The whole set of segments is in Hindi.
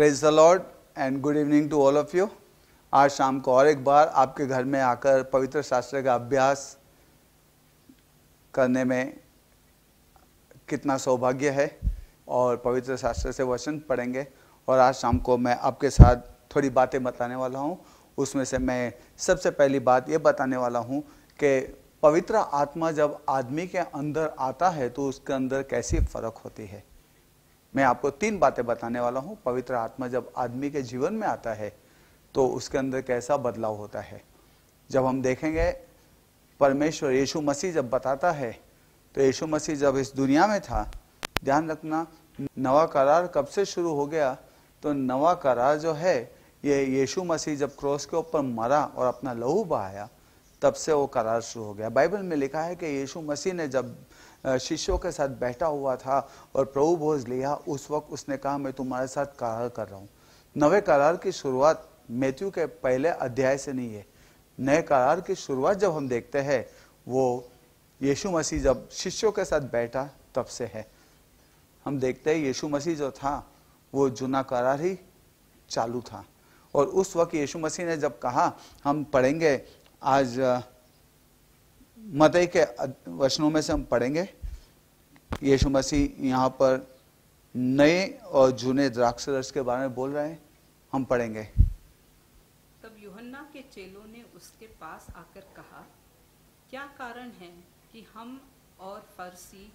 praise the Lord and good evening to all of you आज शाम को और एक बार आपके घर में आकर पवित्र शास्त्र का अभ्यास करने में कितना सौभाग्य है और पवित्र शास्त्र से वचन पढ़ेंगे और आज शाम को मैं आपके साथ थोड़ी बातें बताने वाला हूँ उसमें से मैं सबसे पहली बात ये बताने वाला हूँ कि पवित्र आत्मा जब आदमी के अंदर आता है तो उसके अंदर कैसी फ़र्क होती है मैं आपको तीन बातें बताने वाला हूँ पवित्र आत्मा जब आदमी के जीवन में आता है तो उसके अंदर कैसा बदलाव होता है जब हम देखेंगे परमेश्वर यीशु मसीह जब बताता है तो यीशु मसीह जब इस दुनिया में था ध्यान रखना नवा करार कब से शुरू हो गया तो नवा करार जो है ये यीशु मसीह जब क्रॉस के ऊपर मरा और अपना लहू बहाया तब से वो करार शुरू हो गया बाइबल में लिखा है कि यीशु मसीह ने जब शिष्यों के साथ बैठा हुआ था और प्रभु भोज लिया उस वक्त उसने कहा मैं तुम्हारे साथ करार कर रहा हूँ नवे करार की शुरुआत मैथ्यू के पहले अध्याय से नहीं है नए करार की शुरुआत जब हम देखते हैं वो यीशु मसीह जब शिष्यों के साथ बैठा तब से है हम देखते हैं यीशु मसीह जो था वो जुना करार ही चालू था और उस वक्त यीशु मसीह ने जब कहा हम पढ़ेंगे आज मते के वचनों में से हम पढ़ेंगे यीशु मसीह यहाँ पर नए और जूने द्राक्षरस के बारे में बोल रहे हैं हम पढ़ेंगे तब युहन्ना के चेलों ने उसके पास आकर कहा क्या कारण है कि हम और फरसी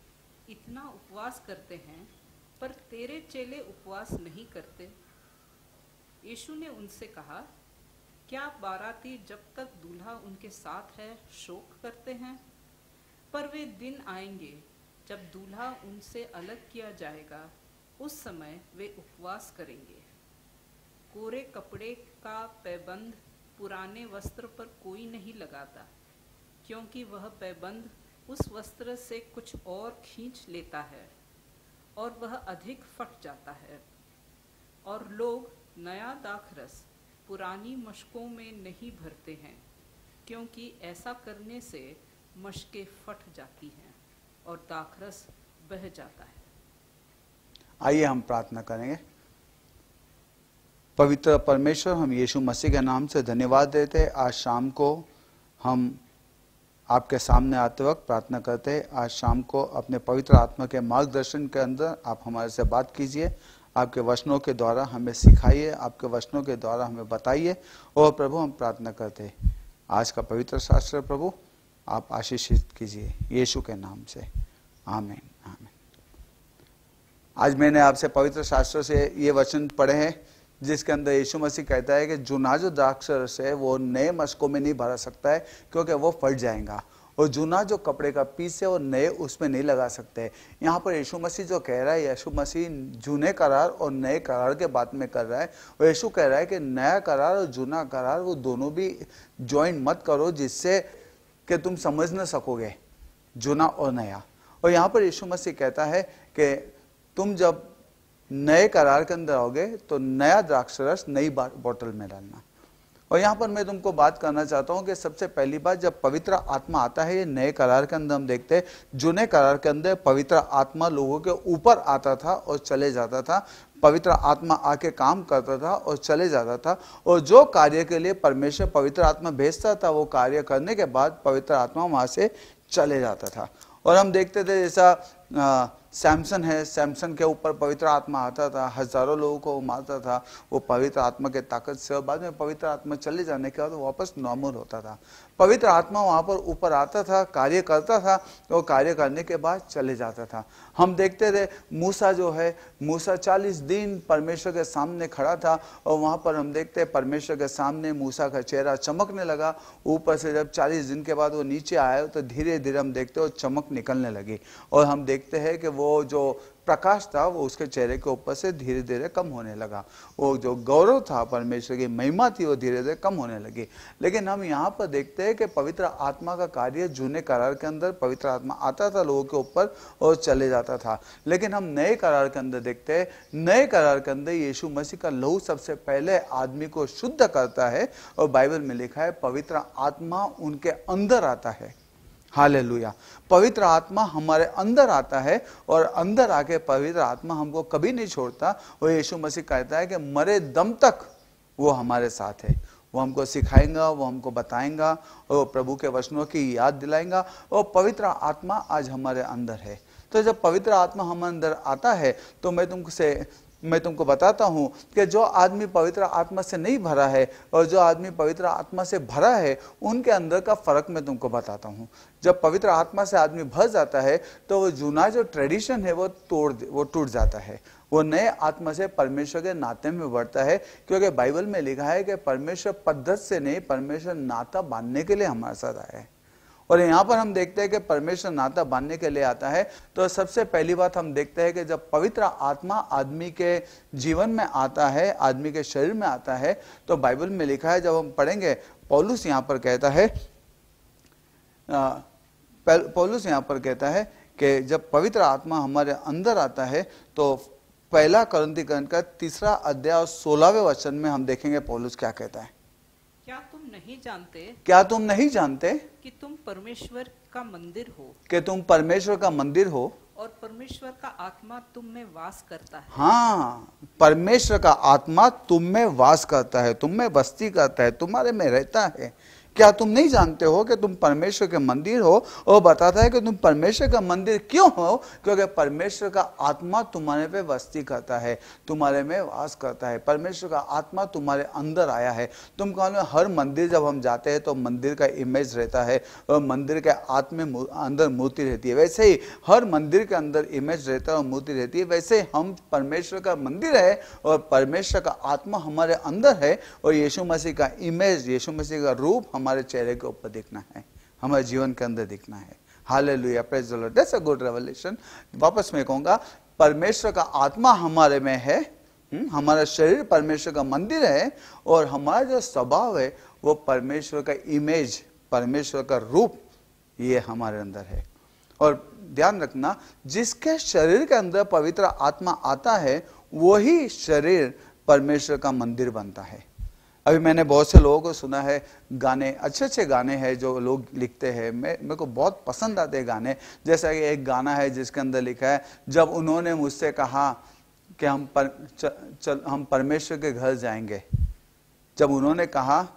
इतना उपवास करते हैं पर तेरे चेले उपवास नहीं करते यीशु ने उनसे कहा क्या बाराती जब तक दूल्हा उनके साथ है शोक करते हैं पर वे दिन आएंगे जब दूल्हा उनसे अलग किया जाएगा उस समय वे उपवास करेंगे कोरे कपड़े का पैबंद पुराने वस्त्र पर कोई नहीं लगाता क्योंकि वह पैबंद उस वस्त्र से कुछ और खींच लेता है और वह अधिक फट जाता है और लोग नया दाखरस पुरानी मशकों में नहीं भरते हैं क्योंकि ऐसा करने से मशकें फट जाती हैं और दाखरस बह जाता है आइए हम प्रार्थना करेंगे पवित्र परमेश्वर हम यीशु मसीह के नाम से धन्यवाद देते हैं आज शाम को हम आपके सामने आते वक्त प्रार्थना करते हैं आज शाम को अपने पवित्र आत्मा के मार्गदर्शन के अंदर आप हमारे से बात कीजिए आपके वचनों के द्वारा हमें सिखाइए आपके वचनों के द्वारा हमें बताइए और प्रभु हम प्रार्थना करते हैं आज का पवित्र शास्त्र प्रभु आप आशीषित कीजिए यीशु के नाम से आमीन आमीन आज मैंने आपसे पवित्र शास्त्र से ये वचन पढ़े हैं जिसके अंदर यीशु मसीह कहता है कि जुना जो द्राक्षरस है वो नए मस्कों में नहीं भरा सकता है क्योंकि वो फट जाएगा और जूना जो कपड़े का पीस है वो नए उसमें नहीं लगा सकते यहाँ पर यीशु मसीह जो कह रहा है यीशु मसीह जूने करार और नए करार के बात में कर रहा है और यीशु कह रहा है कि नया करार और जूना करार वो दोनों भी ज्वाइन मत करो जिससे कि तुम समझ ना सकोगे जूना और नया और यहाँ पर यीशु मसीह कहता है कि तुम जब नए करार के अंदर आओगे तो नया द्राक्षरस नई बॉटल में डालना और यहाँ पर मैं तुमको बात करना चाहता हूँ कि सबसे पहली बात जब पवित्र आत्मा आता है ये नए करार के अंदर हम देखते हैं जुने करार के अंदर पवित्र आत्मा लोगों के ऊपर आता था और चले जाता था पवित्र आत्मा आके काम करता था और चले जाता था और जो कार्य के लिए परमेश्वर पवित्र आत्मा भेजता था वो कार्य करने के बाद पवित्र आत्मा वहाँ से चले जाता था और हम देखते थे जैसा सैमसन है सैमसन के ऊपर पवित्र आत्मा आता था हजारों लोगों को मारता था वो पवित्र आत्मा के ताकत से और बाद में पवित्र आत्मा चले जाने के बाद वापस नॉर्मल होता था पवित्र आत्मा वहाँ पर ऊपर आता था कार्य करता था और कार्य करने के बाद चले जाता था हम देखते रहे मूसा जो है मूसा 40 दिन परमेश्वर के सामने खड़ा था और वहाँ पर हम देखते हैं परमेश्वर के सामने मूसा का चेहरा चमकने लगा ऊपर से जब 40 दिन के बाद वो नीचे आया तो धीरे धीरे हम देखते हो चमक निकलने लगी और हम देखते हैं कि वो जो प्रकाश था वो उसके चेहरे के ऊपर से धीरे धीरे कम होने लगा वो जो गौरव था परमेश्वर की महिमा थी वो धीरे धीरे कम होने लगी लेकिन हम यहाँ पर देखते हैं कि पवित्र आत्मा का कार्य जूने करार के अंदर पवित्र आत्मा आता था लोगों के ऊपर और चले जाता था लेकिन हम नए करार के अंदर देखते हैं नए करार के अंदर यीशु मसीह का लहू सबसे पहले आदमी को शुद्ध करता है और बाइबल में लिखा है पवित्र आत्मा उनके अंदर आता है हालेलुया पवित्र आत्मा हमारे अंदर आता है और अंदर आके पवित्र आत्मा हमको कभी नहीं छोड़ता और यीशु मसीह कहता है कि मरे दम तक वो हमारे साथ है वो हमको सिखाएगा वो हमको बताएगा और प्रभु के वचनों की याद दिलाएगा और पवित्र आत्मा आज हमारे अंदर है तो जब पवित्र आत्मा हमारे अंदर आता है तो मैं तुमसे मैं तुमको बताता हूँ कि जो आदमी पवित्र आत्मा से नहीं भरा है और जो आदमी पवित्र आत्मा से भरा है उनके अंदर का फ़र्क मैं तुमको बताता हूँ जब पवित्र आत्मा से आदमी भर जाता है तो वो जूना जो ट्रेडिशन है वो तोड़ वो टूट जाता है वो नए आत्मा से परमेश्वर के नाते में बढ़ता है क्योंकि बाइबल में लिखा है कि परमेश्वर पद्धत से नहीं परमेश्वर नाता बांधने के लिए हमारे साथ आया है और यहाँ पर हम देखते हैं कि परमेश्वर नाता बांधने के लिए आता है तो सबसे पहली बात हम देखते हैं कि जब पवित्र आत्मा आदमी के जीवन में आता है आदमी के शरीर में आता है तो बाइबल में लिखा है जब हम पढ़ेंगे पौलुस यहाँ पर कहता है पौलुस यहाँ पर कहता है कि जब पवित्र आत्मा हमारे अंदर आता है तो पहला करंतीकरण का तीसरा अध्याय और सोलहवें वचन में हम देखेंगे पौलुस क्या कहता है नहीं जानते क्या तुम नहीं जानते कि तुम परमेश्वर का मंदिर हो कि तुम परमेश्वर का मंदिर हो और परमेश्वर का आत्मा तुम में वास करता है हाँ परमेश्वर का आत्मा तुम में वास करता है तुम में बस्ती करता है तुम्हारे में रहता है क्या तुम नहीं जानते हो कि तुम परमेश्वर के मंदिर हो और बताता है कि तुम परमेश्वर का मंदिर क्यों हो क्योंकि परमेश्वर का आत्मा तुम्हारे पे वस्ती करता है तुम्हारे में वास करता है परमेश्वर का आत्मा तुम्हारे अंदर आया है तुम कहो हर मंदिर जब हम जाते हैं तो मंदिर का इमेज रहता है और मंदिर के आत्मे अंदर मूर्ति रहती है वैसे ही हर मंदिर के अंदर इमेज रहता है और मूर्ति रहती है वैसे हम परमेश्वर का मंदिर है और परमेश्वर का आत्मा हमारे अंदर है और यीशु मसीह का इमेज यीशु मसीह का रूप हम हमारे चेहरे के ऊपर दिखना है हमारे जीवन के अंदर दिखना है hallelujah praise a good revolution वापस मैं कहूंगा परमेश्वर का आत्मा हमारे में है हम्म, हमारा शरीर परमेश्वर का मंदिर है और हमारा जो स्वभाव है वो परमेश्वर का इमेज परमेश्वर का रूप ये हमारे अंदर है और ध्यान रखना जिसके शरीर के अंदर पवित्र आत्मा आता है वही शरीर परमेश्वर का मंदिर बनता है अभी मैंने बहुत से लोगों को सुना है गाने अच्छे अच्छे गाने हैं जो लोग लिखते हैं मैं मेरे को बहुत पसंद आते हैं गाने जैसा कि एक गाना है जिसके अंदर लिखा है जब उन्होंने मुझसे कहा कि हम पर चल, हम परमेश्वर के घर जाएंगे जब उन्होंने कहा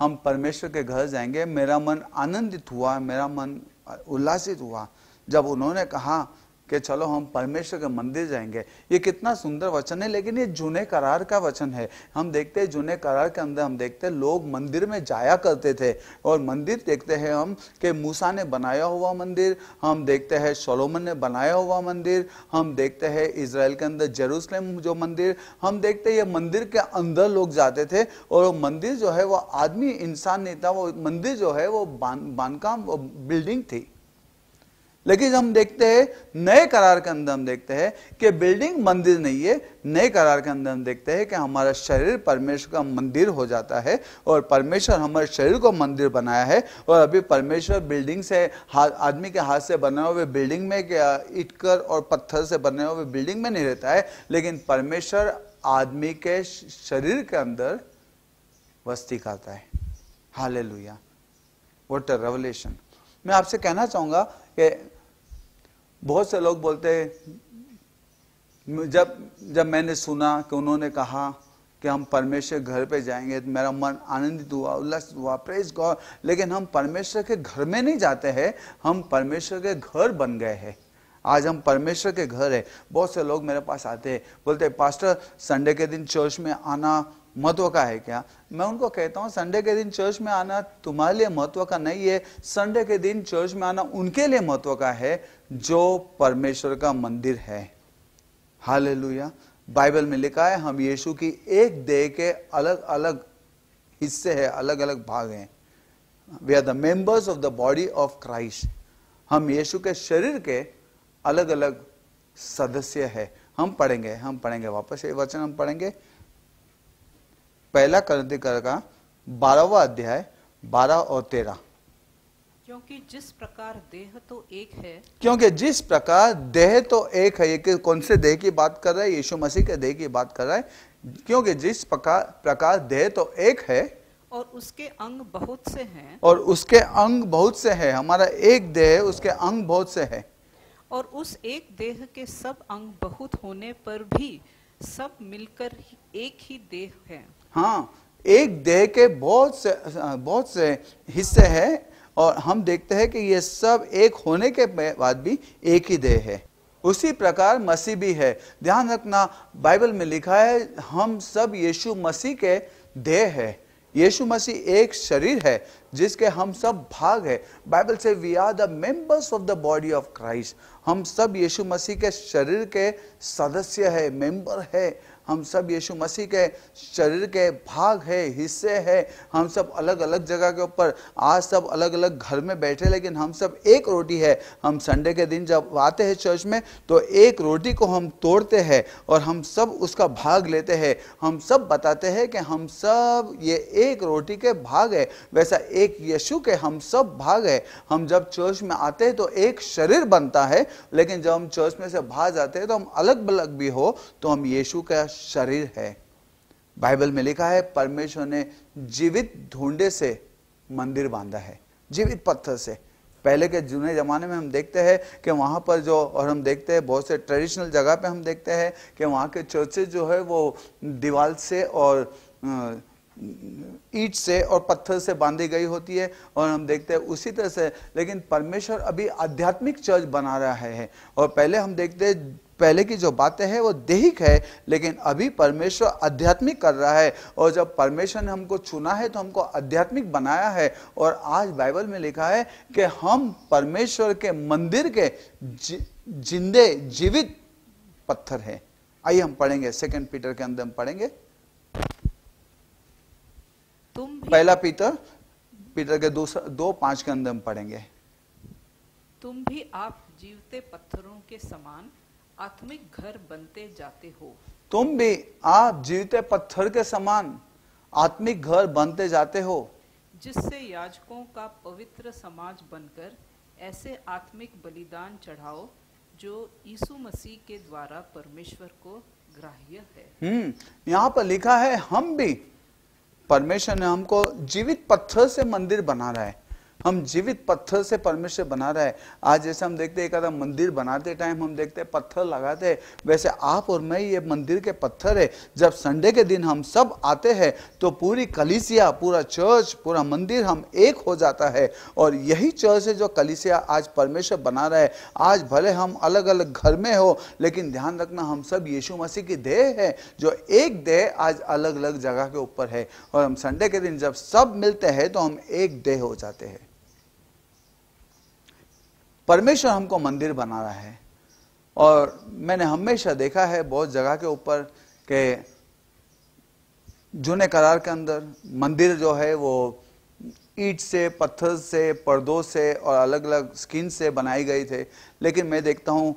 हम परमेश्वर के घर जाएंगे मेरा मन आनंदित हुआ मेरा मन उल्लासित हुआ जब उन्होंने कहा कि चलो हम परमेश्वर के मंदिर जाएंगे ये कितना सुंदर वचन है लेकिन ये जुने करार का वचन है हम देखते हैं जुने करार के अंदर हम देखते हैं लोग मंदिर में जाया करते थे और मंदिर देखते हैं हम कि मूसा ने बनाया हुआ मंदिर हम देखते हैं सोलोमन ने बनाया हुआ मंदिर हम देखते हैं इसराइल के अंदर जेरूसलम जो मंदिर हम देखते हैं ये मंदिर के अंदर लोग जाते थे और वो मंदिर जो है वो आदमी इंसान नहीं था वो मंदिर जो है वो बांधकाम बिल्डिंग थी लेकिन हम देखते हैं नए करार के अंदर हम देखते हैं कि बिल्डिंग मंदिर नहीं है नए करार के अंदर हम देखते हैं कि हमारा शरीर परमेश्वर का मंदिर हो जाता है और परमेश्वर हमारे शरीर को मंदिर बनाया है और अभी परमेश्वर बिल्डिंग से आदमी के हाथ से बने हुए बिल्डिंग में इटकर और पत्थर से बने हुए बिल्डिंग में नहीं रहता है लेकिन परमेश्वर आदमी के शरीर के अंदर वस्ती करता है हाल लुया वॉट रेवलेशन मैं आपसे कहना चाहूंगा कि बहुत से लोग बोलते हैं जब जब मैंने सुना कि उन्होंने कहा कि हम परमेश्वर घर पे जाएंगे तो मेरा मन आनंदित हुआ उल्लास हुआ प्रेज गॉड लेकिन हम परमेश्वर के घर में नहीं जाते हैं हम परमेश्वर के घर बन गए हैं आज हम परमेश्वर के घर है बहुत से लोग मेरे पास आते हैं बोलते पास्टर संडे के दिन चर्च में आना महत्व का है क्या मैं उनको कहता हूं संडे के दिन चर्च में आना तुम्हारे लिए महत्व का नहीं है संडे के दिन चर्च में आना उनके लिए महत्व का है जो परमेश्वर का मंदिर है हाल बाइबल में लिखा है हम यीशु की एक देह के अलग अलग हिस्से हैं अलग अलग भाग हैं we are the members of the body of Christ हम यीशु के शरीर के अलग अलग सदस्य है हम पढ़ेंगे हम पढ़ेंगे वापस ये वचन हम पढ़ेंगे पहला कर का बारहवा अध्याय बारह और तेरह क्योंकि जिस प्रकार देह तो एक है क्योंकि जिस प्रकार देह तो एक है एक कौन से देह की बात कर रहा है यीशु मसीह के देह की बात कर रहा है क्योंकि जिस प्रकार प्रकार देह तो एक है और उसके अंग बहुत से हैं और उसके अंग बहुत से हैं हमारा एक देह उसके अंग बहुत से है और उस एक देह के सब अंग बहुत होने पर भी सब मिलकर एक ही देह है हाँ एक देह के बहुत से बहुत से हिस्से हैं और हम देखते हैं कि ये सब एक होने के बाद भी एक ही देह है उसी प्रकार मसीह भी है ध्यान रखना बाइबल में लिखा है हम सब यीशु मसीह के देह है यीशु मसीह एक शरीर है जिसके हम सब भाग है बाइबल से we are the members of the body of Christ हम सब यीशु मसीह के शरीर के सदस्य है मेंबर है हम सब यीशु मसीह के शरीर के भाग है हिस्से है हम सब अलग अलग जगह के ऊपर आज सब अलग अलग घर में बैठे लेकिन हम सब एक रोटी है हम संडे के दिन जब आते हैं चर्च में तो एक रोटी को हम तोड़ते हैं और हम सब उसका भाग लेते हैं हम सब बताते हैं कि हम सब ये एक रोटी के भाग है वैसा एक यशु के हम सब भाग है हम जब चर्च में आते हैं तो एक शरीर बनता है लेकिन जब हम चर्च में से भाग जाते हैं तो हम अलग अलग भी हो तो हम यीशु का शरीर है बाइबल में लिखा है परमेश्वर ने जीवित ढूंढे से मंदिर बांधा है जीवित पत्थर से पहले के जुने ज़माने में हम देखते हैं कि वहाँ पर जो और हम देखते हैं बहुत से ट्रेडिशनल जगह पे हम देखते हैं कि वहाँ के चर्चे जो है वो दीवार से और ईट से और पत्थर से बांधी गई होती है और हम देखते हैं उसी तरह से लेकिन परमेश्वर अभी आध्यात्मिक चर्च बना रहा है और पहले हम देखते हैं पहले की जो बातें हैं वो देहिक है लेकिन अभी परमेश्वर आध्यात्मिक कर रहा है और जब परमेश्वर ने हमको चुना है तो हमको आध्यात्मिक बनाया है और आज बाइबल में लिखा है कि हम परमेश्वर के मंदिर के जिंदे जीवित पत्थर हैं आइए हम पढ़ेंगे सेकंड पीटर के अंदर हम पढ़ेंगे तुम पहला पीटर पीटर के दो, दो पांच के अंदर हम पढ़ेंगे तुम भी आप जीवते पत्थरों के समान आत्मिक घर बनते जाते हो तुम भी आप जीवित पत्थर के समान आत्मिक घर बनते जाते हो जिससे याजकों का पवित्र समाज बनकर ऐसे आत्मिक बलिदान चढ़ाओ जो यीशु मसीह के द्वारा परमेश्वर को ग्राह्य है हम्म यहाँ पर लिखा है हम भी परमेश्वर ने हमको जीवित पत्थर से मंदिर बना रहा है हम जीवित पत्थर से परमेश्वर बना रहा है आज जैसे हम देखते हैं एक आधा मंदिर बनाते टाइम हम देखते हैं पत्थर लगाते हैं वैसे आप और मैं ये मंदिर के पत्थर है जब संडे के दिन हम सब आते हैं तो पूरी कलिसिया पूरा चर्च पूरा मंदिर हम एक हो जाता है और यही चर्च है जो कलिसिया आज परमेश्वर बना रहा है आज भले हम अलग अलग घर में हो लेकिन ध्यान रखना हम सब यीशु मसीह की देह है जो एक देह आज अलग अलग जगह के ऊपर है और हम संडे के दिन जब सब मिलते हैं तो हम एक देह हो जाते हैं परमेश्वर हमको मंदिर बना रहा है और मैंने हमेशा देखा है बहुत जगह के ऊपर के जूने करार के अंदर मंदिर जो है वो ईट से पत्थर से पर्दों से और अलग अलग स्किन से बनाई गई थे लेकिन मैं देखता हूँ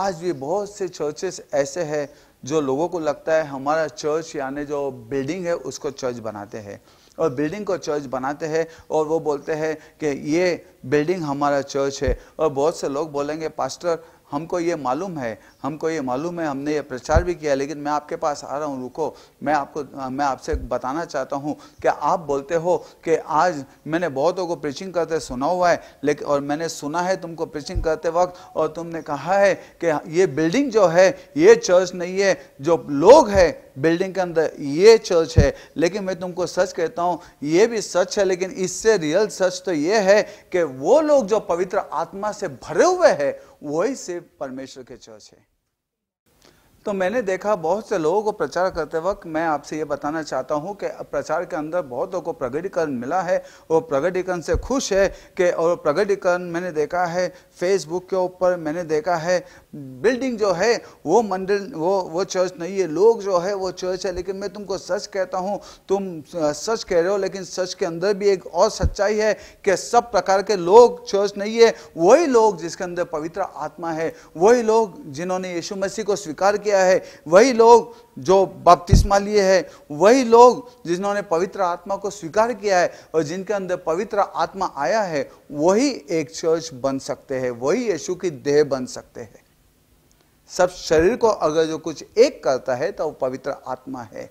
आज भी बहुत से चर्चेस ऐसे हैं जो लोगों को लगता है हमारा चर्च यानी जो बिल्डिंग है उसको चर्च बनाते हैं और बिल्डिंग को चर्च बनाते हैं और वो बोलते हैं कि ये बिल्डिंग हमारा चर्च है और बहुत से लोग बोलेंगे पास्टर हमको ये मालूम है हमको ये मालूम है हमने ये प्रचार भी किया लेकिन मैं आपके पास आ रहा हूँ रुको मैं आपको मैं आपसे बताना चाहता हूँ कि आप बोलते हो कि आज मैंने बहुतों को प्रीचिंग करते सुना हुआ है लेकिन और मैंने सुना है तुमको प्रीचिंग करते वक्त और तुमने कहा है कि ये बिल्डिंग जो है ये चर्च नहीं है जो लोग हैं बिल्डिंग के अंदर ये चर्च है लेकिन मैं तुमको सच कहता हूँ ये भी सच है लेकिन इससे रियल सच तो ये है कि वो लोग जो पवित्र आत्मा से भरे हुए हैं वही से परमेश्वर के चर्च है तो मैंने देखा बहुत से लोगों को प्रचार करते वक्त मैं आपसे ये बताना चाहता हूँ कि प्रचार के अंदर बहुतों को प्रगटीकरण मिला है और प्रगटीकरण से खुश है कि और प्रगटीकरण मैंने देखा है फेसबुक के ऊपर मैंने देखा है बिल्डिंग जो है वो मंदिर वो वो चर्च नहीं है लोग जो है वो चर्च है लेकिन मैं तुमको सच कहता हूँ तुम सच कह रहे हो लेकिन सच के अंदर भी एक और सच्चाई है कि सब प्रकार के लोग चर्च नहीं है वही लोग जिसके अंदर पवित्र आत्मा है वही लोग जिन्होंने यीशु मसीह को स्वीकार किया किया है वही लोग जो बपतिस्मा लिए हैं वही लोग जिन्होंने पवित्र आत्मा को स्वीकार किया है और जिनके अंदर पवित्र आत्मा आया है वही एक चर्च बन सकते हैं वही यशु की देह बन सकते हैं सब शरीर को अगर जो कुछ एक करता है तो वो पवित्र आत्मा है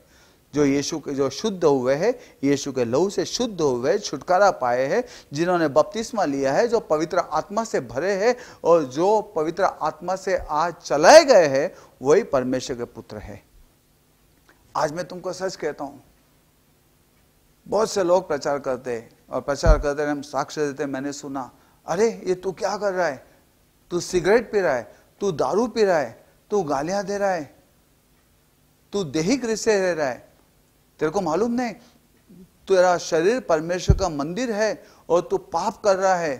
जो यीशु के जो शुद्ध हुए हैं यीशु के लहू से शुद्ध हुए छुटकारा पाए हैं जिन्होंने बपतिस्मा लिया है जो पवित्र आत्मा से भरे हैं और जो पवित्र आत्मा से आज चलाए गए हैं वही परमेश्वर के पुत्र है आज मैं तुमको सच कहता हूं बहुत से लोग प्रचार करते हैं और प्रचार करते हम साक्ष्य देते मैंने सुना अरे ये तू क्या कर रहा है तू सिगरेट पी रहा है तू दारू पी रहा है तू गालियां दे रहा है तू देही कृष्य रह रहा है तेरे को मालूम नहीं तेरा शरीर परमेश्वर का मंदिर है और तू पाप कर रहा है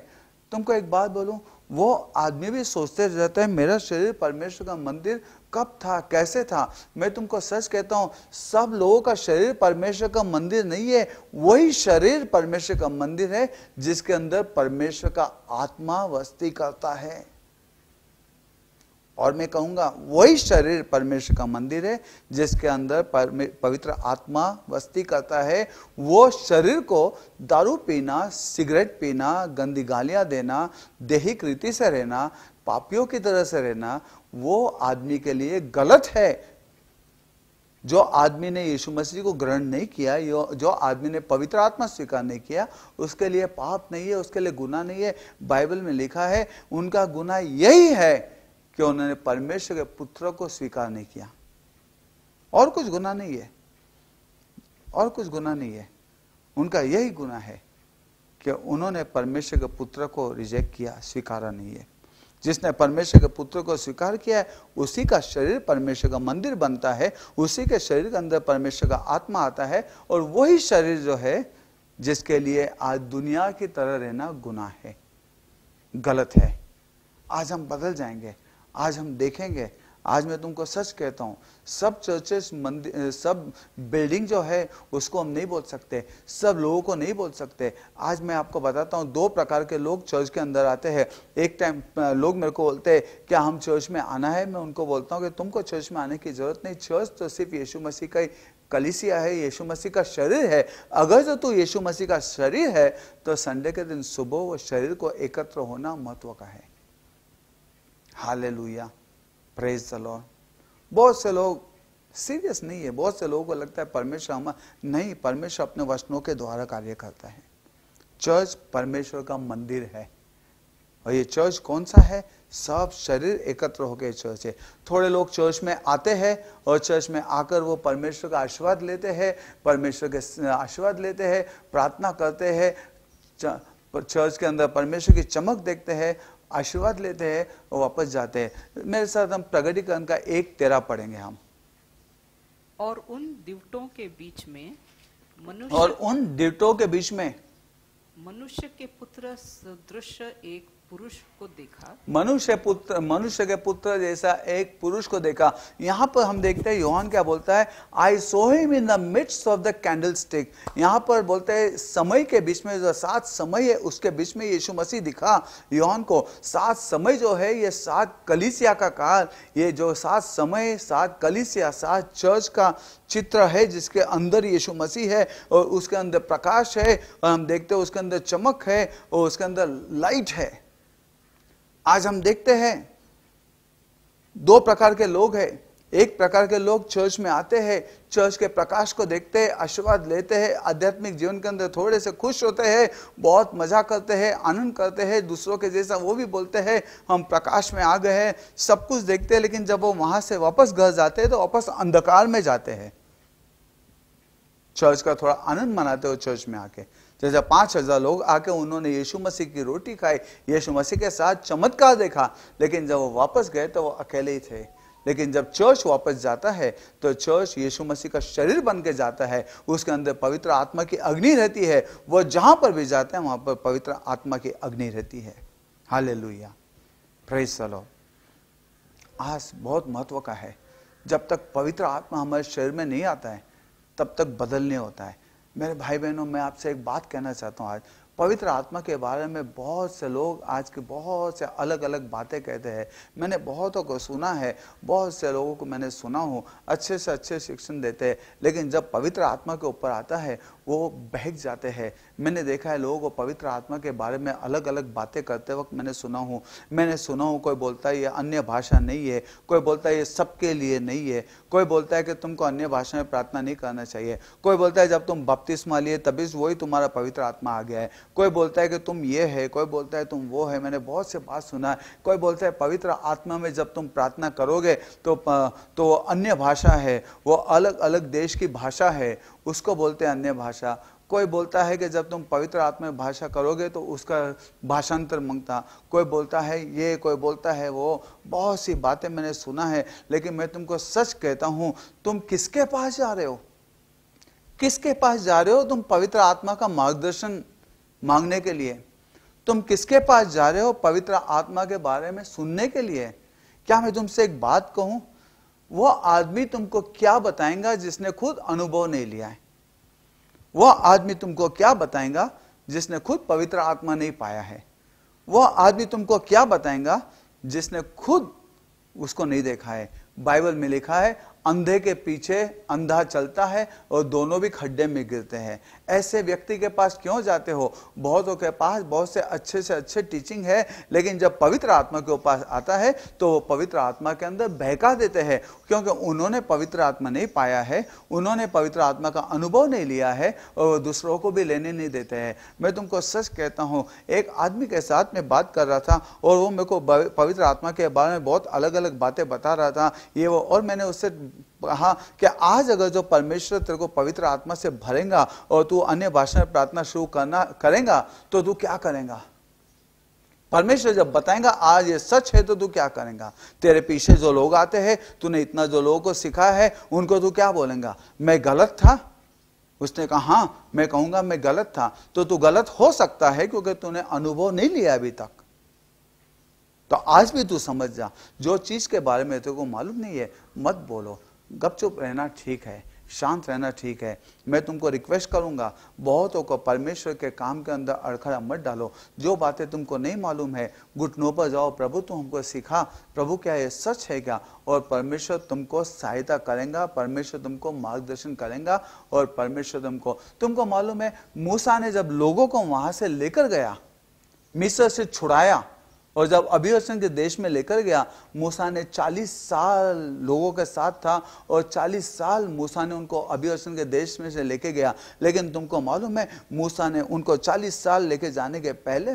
तुमको एक बात बोलूं वो आदमी भी सोचते रहता है मेरा शरीर परमेश्वर का मंदिर कब था कैसे था मैं तुमको सच कहता हूँ सब लोगों का शरीर परमेश्वर का मंदिर नहीं है वही शरीर परमेश्वर का मंदिर है जिसके अंदर परमेश्वर का आत्मा वस्ती करता है और मैं कहूंगा वही शरीर परमेश्वर का मंदिर है जिसके अंदर पवित्र आत्मा वस्ती करता है वो शरीर को दारू पीना सिगरेट पीना गंदी गालियां देना देहिक रीति से रहना पापियों की तरह से रहना वो आदमी के लिए गलत है जो आदमी ने यीशु मसीह को ग्रहण नहीं किया जो आदमी ने पवित्र आत्मा स्वीकार नहीं किया उसके लिए पाप नहीं है उसके लिए गुना नहीं है बाइबल में लिखा है उनका गुना यही है कि उन्होंने परमेश्वर के पुत्र को स्वीकार नहीं किया और कुछ गुना नहीं है और कुछ गुना नहीं है उनका यही गुना है कि उन्होंने परमेश्वर के पुत्र को रिजेक्ट किया स्वीकारा नहीं है जिसने परमेश्वर के पुत्र को स्वीकार किया है उसी का शरीर परमेश्वर का मंदिर बनता है उसी के शरीर के अंदर परमेश्वर का आत्मा आता है और वही शरीर जो है जिसके लिए आज दुनिया की तरह रहना गुना है गलत है आज हम बदल जाएंगे आज हम देखेंगे आज मैं तुमको सच कहता हूँ सब चर्चेस मंदिर सब बिल्डिंग जो है उसको हम नहीं बोल सकते सब लोगों को नहीं बोल सकते आज मैं आपको बताता हूँ दो प्रकार के लोग चर्च के अंदर आते हैं एक टाइम लोग मेरे को बोलते हैं क्या हम चर्च में आना है मैं उनको बोलता हूँ कि तुमको चर्च में आने की ज़रूरत नहीं चर्च तो सिर्फ यीशु मसीह का ही कलिसिया है यीशु मसीह का शरीर है अगर जो तू यीशु मसीह का शरीर है तो संडे के दिन सुबह वो शरीर को एकत्र होना महत्व का है hallelujah praise the Lord बहुत से लोग सीरियस नहीं है बहुत से लोगों को लगता है परमेश्वर हम नहीं परमेश्वर अपने वचनों के द्वारा कार्य करता है चर्च परमेश्वर का मंदिर है और ये चर्च कौन सा है सब शरीर एकत्र होकर चर्च है थोड़े लोग चर्च में आते हैं और चर्च में आकर वो परमेश्वर का आशीर्वाद लेते हैं परमेश्वर के आशीर्वाद लेते हैं प्रार्थना करते हैं चर्च के अंदर परमेश्वर की चमक देखते हैं आशीर्वाद लेते हैं और वापस जाते हैं मेरे साथ हम प्रगटीकरण का एक तेरा पढ़ेंगे हम और उन दिवटों के बीच में मनुष्य और उन दिवटों के बीच में मनुष्य के पुत्र सदृश एक पुरुष को देखा मनुष्य पुत्र मनुष्य के पुत्र जैसा एक पुरुष को देखा यहाँ पर हम देखते हैं योहान क्या बोलता है I saw him in the midst of the candlestick यहाँ पर बोलते हैं समय के बीच में जो सात समय है उसके बीच में यीशु मसीह दिखा योहान को सात समय जो है ये सात कलिसिया का काल ये जो सात समय सात कलिसिया सात चर्च का चित्र है जिसके अंदर यीशु मसीह है और उसके अंदर प्रकाश है और हम देखते हैं उसके अंदर चमक है और उसके अंदर लाइट है आज हम देखते हैं दो प्रकार के लोग हैं एक प्रकार के लोग चर्च में आते हैं चर्च के प्रकाश को देखते हैं आशीर्वाद लेते हैं आध्यात्मिक जीवन के अंदर थोड़े से खुश होते हैं बहुत मजा करते हैं आनंद करते हैं दूसरों के जैसा वो भी बोलते हैं हम प्रकाश में आ गए हैं सब कुछ देखते हैं लेकिन जब वो वहां से वापस घर जाते हैं तो वापस अंधकार में जाते हैं चर्च का थोड़ा आनंद मनाते हो चर्च में आके तो जैसे पाँच हज़ार लोग आके उन्होंने यीशु मसीह की रोटी खाई यीशु मसीह के साथ चमत्कार देखा लेकिन जब वो वापस गए तो वो अकेले ही थे लेकिन जब चर्च वापस जाता है तो चर्च यीशु मसीह का शरीर बन के जाता है उसके अंदर पवित्र आत्मा की अग्नि रहती है वो जहाँ पर भी जाते हैं वहाँ पर पवित्र आत्मा की अग्नि रहती है हाल लुया प्रेस सलो आज बहुत महत्व का है जब तक पवित्र आत्मा हमारे शरीर में नहीं आता है तब तक बदल नहीं होता है मेरे भाई बहनों मैं आपसे एक बात कहना चाहता हूँ आज पवित्र आत्मा के बारे में बहुत से लोग आज के बहुत से अलग अलग बातें कहते हैं मैंने बहुतों को सुना है बहुत से लोगों को मैंने सुना हूँ अच्छे से अच्छे शिक्षण देते हैं लेकिन जब पवित्र आत्मा के ऊपर आता है वो बहक जाते हैं मैंने देखा है लोगों को पवित्र आत्मा के बारे में अलग अलग बातें करते वक्त मैंने सुना हूँ मैंने सुना हूँ कोई बोलता है ये अन्य भाषा नहीं है कोई बोलता है ये सबके लिए नहीं है कोई बोलता है कि तुमको अन्य भाषा में प्रार्थना नहीं करना चाहिए कोई बोलता है जब तुम बपतिस्मा लिए तभी वही तुम्हारा पवित्र आत्मा आ गया है कोई बोलता है कि तुम ये है कोई बोलता है तुम वो है मैंने बहुत से बात सुना है कोई बोलता है पवित्र आत्मा में जब तुम प्रार्थना करोगे तो तो अन्य भाषा है वो अलग अलग देश की भाषा है उसको बोलते हैं अन्य भाषा कोई बोलता है कि जब तुम पवित्र आत्मा भाषा करोगे तो उसका भाषांतर मंगता कोई बोलता है ये कोई बोलता है वो बहुत सी बातें मैंने सुना है लेकिन मैं तुमको सच कहता हूँ तुम किसके पास जा रहे हो किसके पास जा रहे हो तुम पवित्र आत्मा का मार्गदर्शन मांगने के लिए तुम किसके पास जा रहे हो पवित्र आत्मा के बारे में सुनने के लिए क्या मैं तुमसे एक बात कहूं वो आदमी तुमको क्या बताएगा जिसने खुद अनुभव नहीं लिया है वह आदमी तुमको क्या बताएगा जिसने खुद पवित्र आत्मा नहीं पाया है वह आदमी तुमको क्या बताएगा जिसने खुद उसको नहीं देखा है बाइबल में लिखा है अंधे के पीछे अंधा चलता है और दोनों भी खड्डे में गिरते हैं ऐसे व्यक्ति के पास क्यों जाते हो बहुतों के पास बहुत से अच्छे से अच्छे टीचिंग है लेकिन जब पवित्र आत्मा के पास आता है तो वो पवित्र आत्मा के अंदर बहका देते हैं क्योंकि उन्होंने पवित्र आत्मा नहीं पाया है उन्होंने पवित्र आत्मा का अनुभव नहीं लिया है और दूसरों को भी लेने नहीं देते हैं मैं तुमको सच कहता हूँ एक आदमी के साथ मैं बात कर रहा था और वो मेरे को पवित्र आत्मा के बारे में बहुत अलग अलग बातें बता रहा था ये वो और मैंने उससे कहा कि आज अगर जो परमेश्वर तेरे को पवित्र आत्मा से भरेगा और तू अन्य भाषा में प्रार्थना शुरू करना करेगा तो तू क्या करेगा परमेश्वर जब बताएगा आज ये सच है तो तू क्या करेगा तेरे पीछे जो लोग आते हैं तूने इतना जो लोगों को सिखाया है उनको तू क्या बोलेगा मैं गलत था उसने कहा हाँ मैं कहूंगा मैं गलत था तो तू गलत हो सकता है क्योंकि तूने अनुभव नहीं लिया अभी तक तो आज भी तू समझ जा जो चीज के बारे में तेरे को मालूम नहीं है मत बोलो गपचुप रहना ठीक है शांत रहना ठीक है मैं तुमको रिक्वेस्ट करूंगा बहुतों को परमेश्वर के काम के अंदर अड़खड़ा मत डालो जो बातें तुमको नहीं मालूम है घुटनों पर जाओ प्रभु तुम तो हमको सिखा प्रभु क्या है सच है क्या और परमेश्वर तुमको सहायता करेगा परमेश्वर तुमको मार्गदर्शन करेगा और परमेश्वर तुमको तुमको मालूम है मूसा ने जब लोगों को वहां से लेकर गया मिस्र से छुड़ाया और जब अभी के देश में लेकर गया मूसा ने 40 साल लोगों के साथ था और 40 साल मूसा ने उनको अभी के देश में से लेके गया लेकिन तुमको मालूम है मूसा ने उनको 40 साल लेके जाने के पहले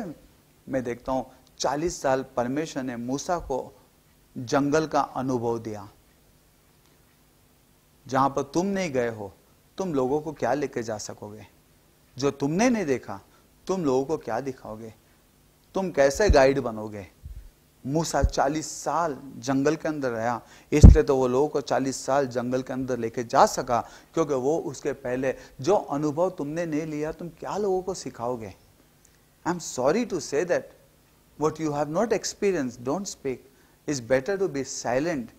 मैं देखता हूँ 40 साल परमेश्वर ने मूसा को जंगल का अनुभव दिया जहां पर तुम नहीं गए हो तुम लोगों को क्या लेके जा सकोगे जो तुमने नहीं देखा तुम लोगों को क्या दिखाओगे तुम कैसे गाइड बनोगे मूसा चालीस साल जंगल के अंदर रहा इसलिए तो वो लोगों को चालीस साल जंगल के अंदर लेके जा सका क्योंकि वो उसके पहले जो अनुभव तुमने नहीं लिया तुम क्या लोगों को सिखाओगे I am sorry to say that what you have not experience don't speak is better to be silent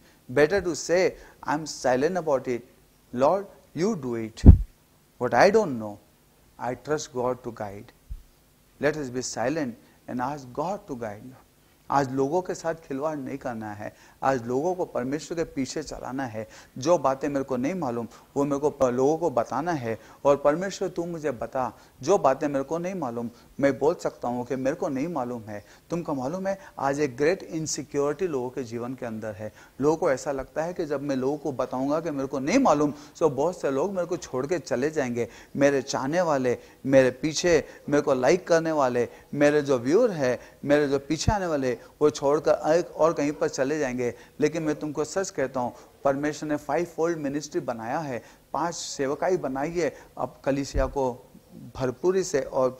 better to say I am silent about it Lord you do it what I don't know I trust God to guide let is be silent and ask God to guide you आज लोगों के साथ खिलवाड़ नहीं करना है आज लोगों को परमेश्वर के पीछे चलाना है जो बातें मेरे को नहीं मालूम वो मेरे को लोगों को बताना है और परमेश्वर तू मुझे बता जो बातें मेरे को नहीं मालूम मैं बोल सकता हूँ कि मेरे को नहीं मालूम है तुमको मालूम है आज एक ग्रेट इनसिक्योरिटी लोगों के जीवन के अंदर है लोगों को ऐसा लगता है कि जब मैं लोगों को बताऊंगा कि मेरे को नहीं मालूम तो बहुत से लोग मेरे को छोड़ के चले जाएंगे मेरे चाहने वाले मेरे पीछे मेरे को लाइक करने वाले मेरे जो व्यूअर है मेरे जो पीछे आने वाले वो छोड़कर और कहीं पर चले जाएंगे लेकिन मैं तुमको सच कहता हूँ परमेश्वर ने फाइव फोल्ड मिनिस्ट्री बनाया है पांच सेवकाई बनाई है अब कलिसिया को भरपूरी से और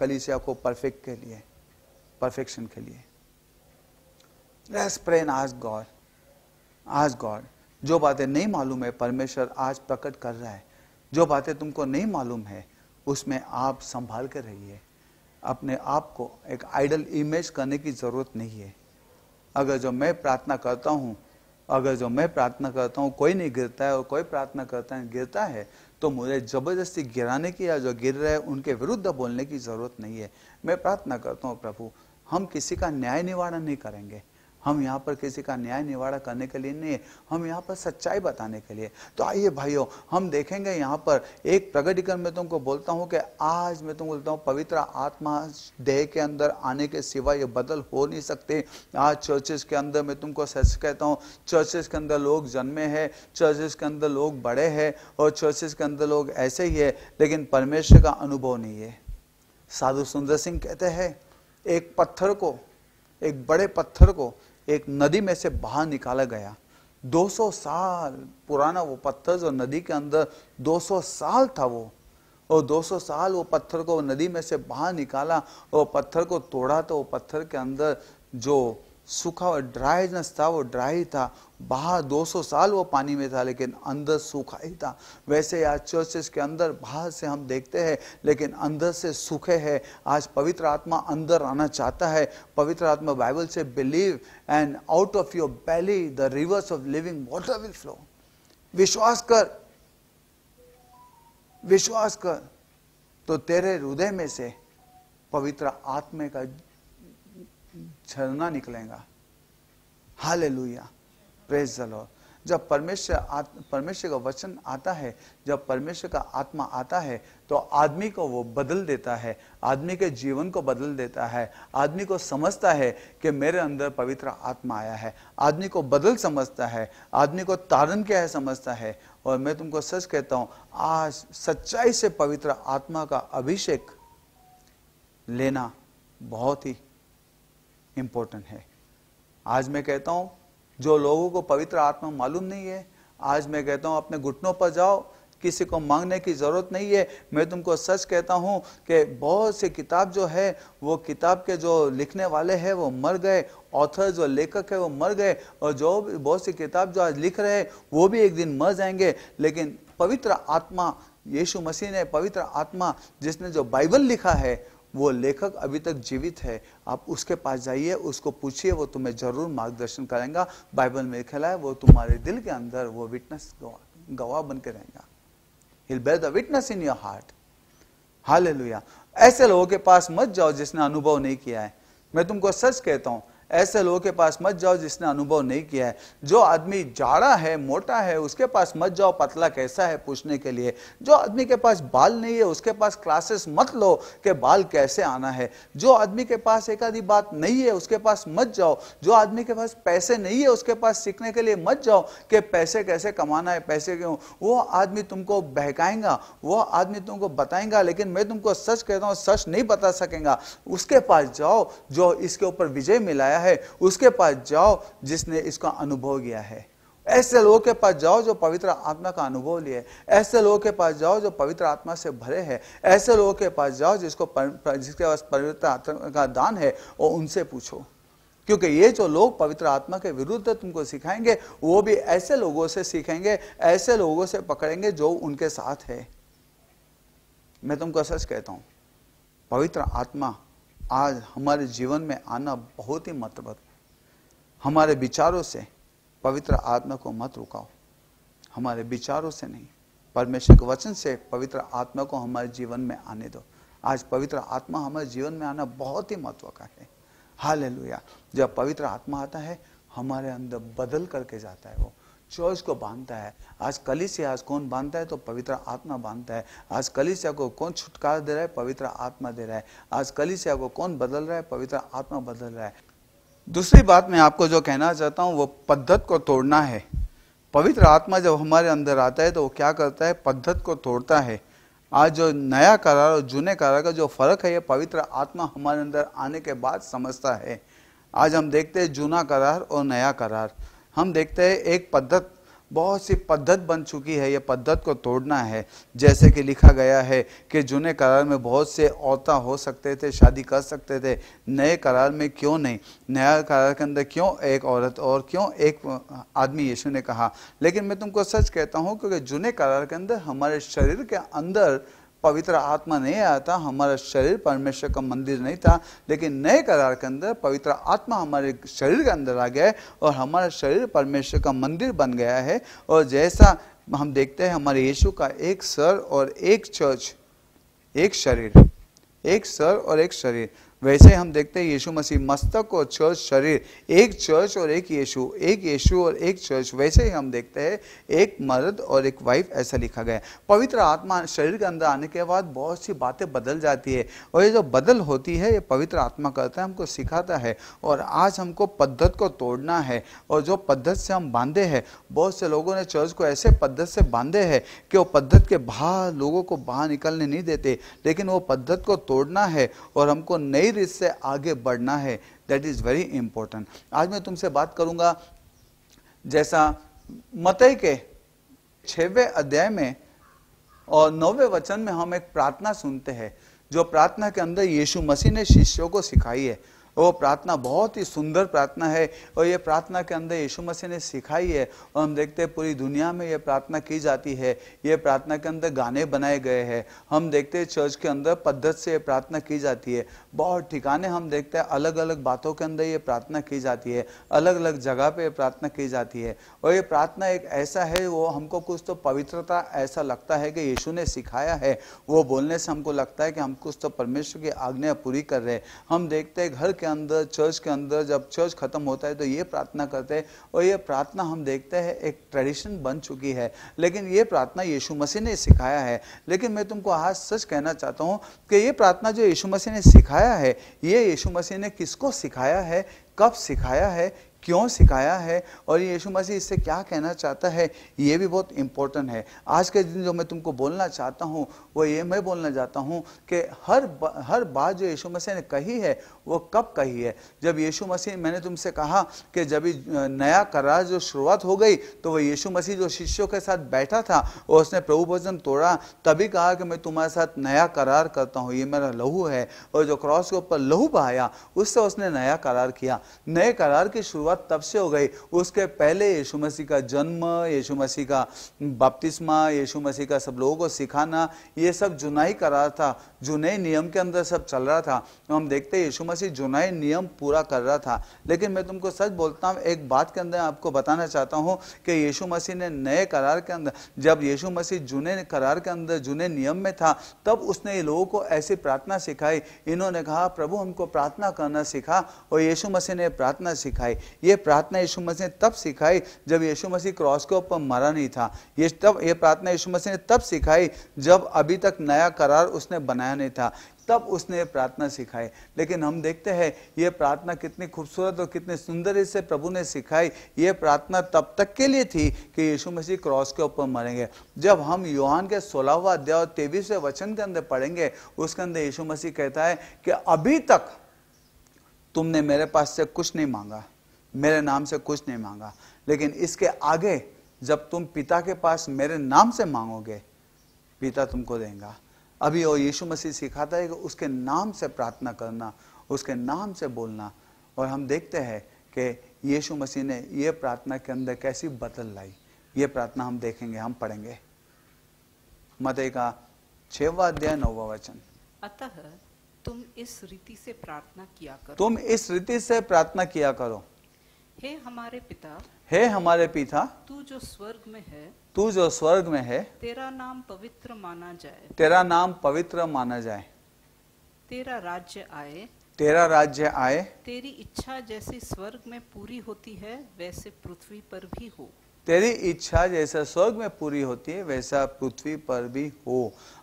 कलिसिया को परफेक्ट के लिए परफेक्शन के लिए let's pray ask God ask God जो बातें नहीं मालूम है परमेश्वर आज प्रकट कर रहा है जो बातें तुमको नहीं मालूम है उसमें आप संभाल कर रहिए अपने आप को एक आइडल इमेज करने की ज़रूरत नहीं है अगर जो मैं प्रार्थना करता हूँ अगर जो मैं प्रार्थना करता हूँ कोई नहीं गिरता है और कोई प्रार्थना करता है गिरता है तो मुझे ज़बरदस्ती गिराने की या जो गिर रहे हैं उनके विरुद्ध बोलने की ज़रूरत नहीं है मैं प्रार्थना करता हूँ प्रभु हम किसी का न्याय निवारण नहीं करेंगे हम यहाँ पर किसी का न्याय निवाड़ा करने के लिए नहीं हम यहाँ पर सच्चाई बताने के लिए तो आइए भाइयों हम देखेंगे यहाँ पर एक प्रगटीकरण में तुमको बोलता हूँ कि आज मैं तुम बोलता हूँ पवित्र आत्मा देह के अंदर आने के सिवा ये बदल हो नहीं सकते आज चर्चेस के अंदर मैं तुमको सच कहता हूँ चर्चेस के अंदर लोग जन्मे हैं चर्चेस के अंदर लोग बड़े हैं और चर्चेस के अंदर लोग ऐसे ही है लेकिन परमेश्वर का अनुभव नहीं है साधु सुंदर सिंह कहते हैं एक पत्थर को एक बड़े पत्थर को एक नदी में से बाहर निकाला गया 200 साल पुराना वो पत्थर जो नदी के अंदर 200 साल था वो और 200 साल वो पत्थर को नदी में से बाहर निकाला और पत्थर को तोड़ा तो वो पत्थर के अंदर जो सूखा और ड्राई न था वो ड्राई था बाहर 200 साल वो पानी में था लेकिन अंदर सूखा ही था वैसे आज चर्चेस के अंदर बाहर से हम देखते हैं लेकिन अंदर से सूखे हैं आज पवित्र आत्मा अंदर आना चाहता है पवित्र आत्मा बाइबल से believe and out of your belly the rivers of living water will flow विश्वास कर विश्वास कर तो तेरे हृदय में से पवित्र आत्मा का झरना निकलेगा हाले लुया प्रेज द जब परमेश्वर परमेश्वर का वचन आता है जब परमेश्वर का आत्मा आता है तो आदमी को वो बदल देता है आदमी के जीवन को बदल देता है आदमी को समझता है कि मेरे अंदर पवित्र आत्मा आया है आदमी को बदल समझता है आदमी को तारण क्या है समझता है और मैं तुमको सच कहता हूं आज सच्चाई से पवित्र आत्मा का अभिषेक लेना बहुत ही इंपॉर्टेंट है आज मैं कहता हूं जो लोगों को पवित्र आत्मा मालूम नहीं है आज मैं कहता हूं अपने घुटनों पर जाओ किसी को मांगने की ज़रूरत नहीं है मैं तुमको सच कहता हूं कि बहुत सी किताब जो है वो किताब के जो लिखने वाले हैं वो मर गए ऑथर जो लेखक है वो मर गए और जो बहुत सी किताब जो आज लिख रहे हैं वो भी एक दिन मर जाएंगे लेकिन पवित्र आत्मा यीशु मसीह ने पवित्र आत्मा जिसने जो बाइबल लिखा है वो लेखक अभी तक जीवित है आप उसके पास जाइए उसको पूछिए वो तुम्हें जरूर मार्गदर्शन करेगा बाइबल में लिखा है वो तुम्हारे दिल के अंदर वो विटनेस गवाह बन के रहेगा he'll bear the witness in your heart हाल ऐसे लोगों के पास मत जाओ जिसने अनुभव नहीं किया है मैं तुमको सच कहता हूं ऐसे लोगों के पास मत जाओ जिसने अनुभव नहीं किया है जो आदमी जाड़ा है मोटा है उसके पास मत जाओ पतला कैसा है पूछने के लिए जो आदमी के पास बाल नहीं है उसके पास क्लासेस मत लो कि बाल कैसे आना है जो आदमी के पास एक आधी बात नहीं है उसके पास मत जाओ जो आदमी के पास पैसे नहीं है उसके पास सीखने के लिए मत जाओ कि पैसे कैसे कमाना है पैसे क्यों वो आदमी तुमको बहकाएंगा वो आदमी तुमको बताएंगा लेकिन मैं तुमको सच कहता हूँ सच नहीं बता सकेंगा उसके पास जाओ जो इसके ऊपर विजय मिलाया किया है उसके पास जाओ जिसने इसका अनुभव किया है ऐसे लोगों के पास जाओ जो पवित्र आत्मा का अनुभव लिए ऐसे लोगों के पास जाओ जो पवित्र आत्मा से भरे हैं ऐसे लोगों के पास जाओ जिसको पर, जिसके पास पवित्र आत्मा का दान है और उनसे पूछो क्योंकि ये जो लोग पवित्र आत्मा के विरुद्ध तुमको सिखाएंगे वो भी ऐसे लोगों से सीखेंगे ऐसे लोगों से पकड़ेंगे जो उनके साथ है मैं तुमको सच कहता हूं पवित्र आत्मा आज हमारे जीवन में आना बहुत ही महत्वपूर्ण हमारे विचारों से पवित्र आत्मा को मत रुकाओ हमारे विचारों से नहीं परमेश्वर के वचन से पवित्र आत्मा को हमारे जीवन में आने दो आज पवित्र आत्मा हमारे जीवन में आना बहुत ही महत्व का है हाल जब पवित्र आत्मा आता है हमारे अंदर बदल करके जाता है वो चॉइस को बांधता है आज कली से आज कौन बांधता है तो पवित्र आत्मा बांधता है आज कलिसिया को कौन छुटकारा दे रहा है पवित्र आत्मा दे रहा है आज कलिसिया को कौन बदल रहा है पवित्र आत्मा बदल रहा है दूसरी बात मैं आपको जो कहना चाहता हूँ वो पद्धत को तोड़ना है पवित्र आत्मा जब हमारे अंदर आता है तो वो क्या करता है पद्धत को तोड़ता है आज जो नया करार और जूने करार का जो फ़र्क है ये पवित्र आत्मा हमारे अंदर आने के बाद समझता है आज हम देखते हैं जूना करार और नया करार हम देखते हैं एक पद्धत बहुत सी पद्धत बन चुकी है यह पद्धत को तोड़ना है जैसे कि लिखा गया है कि जुने करार में बहुत से औता हो सकते थे शादी कर सकते थे नए करार में क्यों नहीं नया करार के अंदर क्यों एक औरत और क्यों एक आदमी यीशु ने कहा लेकिन मैं तुमको सच कहता हूँ क्योंकि जुने करार के अंदर हमारे शरीर के अंदर पवित्र आत्मा नहीं आया था हमारा शरीर परमेश्वर का मंदिर नहीं था लेकिन नए करार के अंदर पवित्र आत्मा हमारे शरीर के अंदर आ गया है और हमारा शरीर परमेश्वर का मंदिर बन गया है और जैसा हम देखते हैं हमारे यीशु का एक सर और एक चर्च एक शरीर एक सर और एक शरीर वैसे हम देखते हैं यीशु मसीह मस्तक और चर्च शरीर एक चर्च और एक यीशु एक यीशु और एक चर्च वैसे ही हम देखते हैं एक मर्द और एक वाइफ ऐसा लिखा गया पवित्र आत्मा शरीर के अंदर आने के बाद बहुत सी बातें बदल जाती है और ये जो बदल होती है ये पवित्र आत्मा करता है हमको सिखाता है और आज हमको पद्धत को तोड़ना है और जो पद्धत से हम बांधे हैं बहुत से लोगों ने चर्च को ऐसे पद्धत से बांधे है कि वो पद्धत के बाहर लोगों को बाहर निकलने नहीं देते लेकिन वो पद्धत को तोड़ना है और हमको नई फिर इससे आगे बढ़ना है दैट इज़ वेरी इंपॉर्टेंट आज मैं तुमसे बात करूंगा जैसा मतई के छवे अध्याय में और नौवे वचन में हम एक प्रार्थना सुनते हैं जो प्रार्थना के अंदर यीशु मसीह ने शिष्यों को सिखाई है वो प्रार्थना बहुत ही सुंदर प्रार्थना है और ये प्रार्थना के अंदर यीशु मसीह ने सिखाई है और हम देखते हैं पूरी दुनिया में ये प्रार्थना की जाती है ये प्रार्थना के अंदर गाने बनाए गए हैं हम देखते हैं चर्च के अंदर पद्धत से ये प्रार्थना की जाती है बहुत ठिकाने हम देखते हैं अलग अलग बातों के अंदर ये प्रार्थना की जाती है अलग अलग जगह पर प्रार्थना की जाती है और ये प्रार्थना एक ऐसा है वो हमको कुछ तो पवित्रता ऐसा लगता है कि यीशु ने सिखाया है वो बोलने से हमको लगता है कि हम कुछ तो परमेश्वर की आज्ञा पूरी कर रहे हैं हम देखते हैं घर के अंदर चर्च के अंदर जब चर्च खत्म होता है तो ये प्रार्थना करते हैं और ये प्रार्थना हम देखते हैं एक ट्रेडिशन बन चुकी है लेकिन ये प्रार्थना यीशु मसीह ने सिखाया है लेकिन मैं तुमको आज सच कहना चाहता हूँ कि ये प्रार्थना जो यीशु मसीह ने सिखाया है ये यीशु मसीह ने किसको सिखाया है कब सिखाया है क्यों सिखाया है और यीशु मसीह इससे क्या कहना चाहता है ये भी बहुत इम्पोर्टेंट है आज के दिन जो मैं तुमको बोलना चाहता हूँ वो ये मैं बोलना चाहता हूँ कि हर हर बात जो यीशु मसीह ने कही है वो कब कही है जब यीशु मसीह मैंने तुमसे कहा कि जब नया करार जो शुरुआत हो गई तो वह यीशु मसीह जो शिष्यों के साथ बैठा था और उसने प्रभु भोजन तोड़ा तभी कहा कि मैं तुम्हारे साथ नया करार करता हूँ ये मेरा लहू है और जो क्रॉस के ऊपर लहू बहाया उससे उसने नया करार किया नए करार की शुरुआत तब से हो गई उसके पहले यीशु मसीह का जन्म यीशु मसीह का बपतिस्मा यीशु मसीह का सब लोगों को सिखाना ये सब जुनाई करार था जुनई नियम के अंदर सब चल रहा था हम देखते यशु यीशु मसीह से जुनाई नियम पूरा कर रहा था लेकिन मैं तुमको सच बोलता हूँ एक बात के अंदर आपको बताना चाहता हूँ कि यीशु मसीह ने नए करार के अंदर जब यीशु मसीह जुने करार के अंदर जुने नियम में था तब उसने लोगों को ऐसी प्रार्थना सिखाई इन्होंने कहा प्रभु हमको प्रार्थना करना सिखा और यीशु मसीह ने प्रार्थना सिखाई ये प्रार्थना यीशु मसीह ने तब सिखाई जब यीशु मसीह क्रॉस के ऊपर मरा नहीं था ये तब ये प्रार्थना यीशु मसीह ने तब सिखाई जब अभी तक नया करार उसने बनाया नहीं था तब उसने प्रार्थना सिखाई लेकिन हम देखते हैं ये प्रार्थना कितनी खूबसूरत और कितने सुंदर इसे प्रभु ने सिखाई ये प्रार्थना तब तक के लिए थी कि यीशु मसीह क्रॉस के ऊपर मरेंगे जब हम योहान के सोलहवा अध्याय और तेईसवें वचन के अंदर पढ़ेंगे उसके अंदर यीशु मसीह कहता है कि अभी तक तुमने मेरे पास से कुछ नहीं मांगा मेरे नाम से कुछ नहीं मांगा लेकिन इसके आगे जब तुम पिता के पास मेरे नाम से मांगोगे पिता तुमको देगा अभी और यीशु मसीह सिखाता है कि उसके नाम से प्रार्थना करना उसके नाम से बोलना और हम देखते हैं कि यीशु मसीह ने यह प्रार्थना के अंदर कैसी बदल लाई ये प्रार्थना हम देखेंगे हम पढ़ेंगे मते का छेवा अध्याय नौवा वचन अतः तुम इस रीति से प्रार्थना किया करो तुम इस रीति से प्रार्थना किया करो हे हमारे पिता हे हमारे पिता तू जो स्वर्ग में है तू जो स्वर्ग में है तेरा नाम पवित्र माना जाए तेरा नाम पवित्र माना जाए तेरा राज्य आए तेरा राज्य आए तेरी इच्छा जैसी स्वर्ग में पूरी होती है वैसे पृथ्वी पर भी हो तेरी इच्छा जैसा स्वर्ग में पूरी होती है वैसा पृथ्वी पर भी हो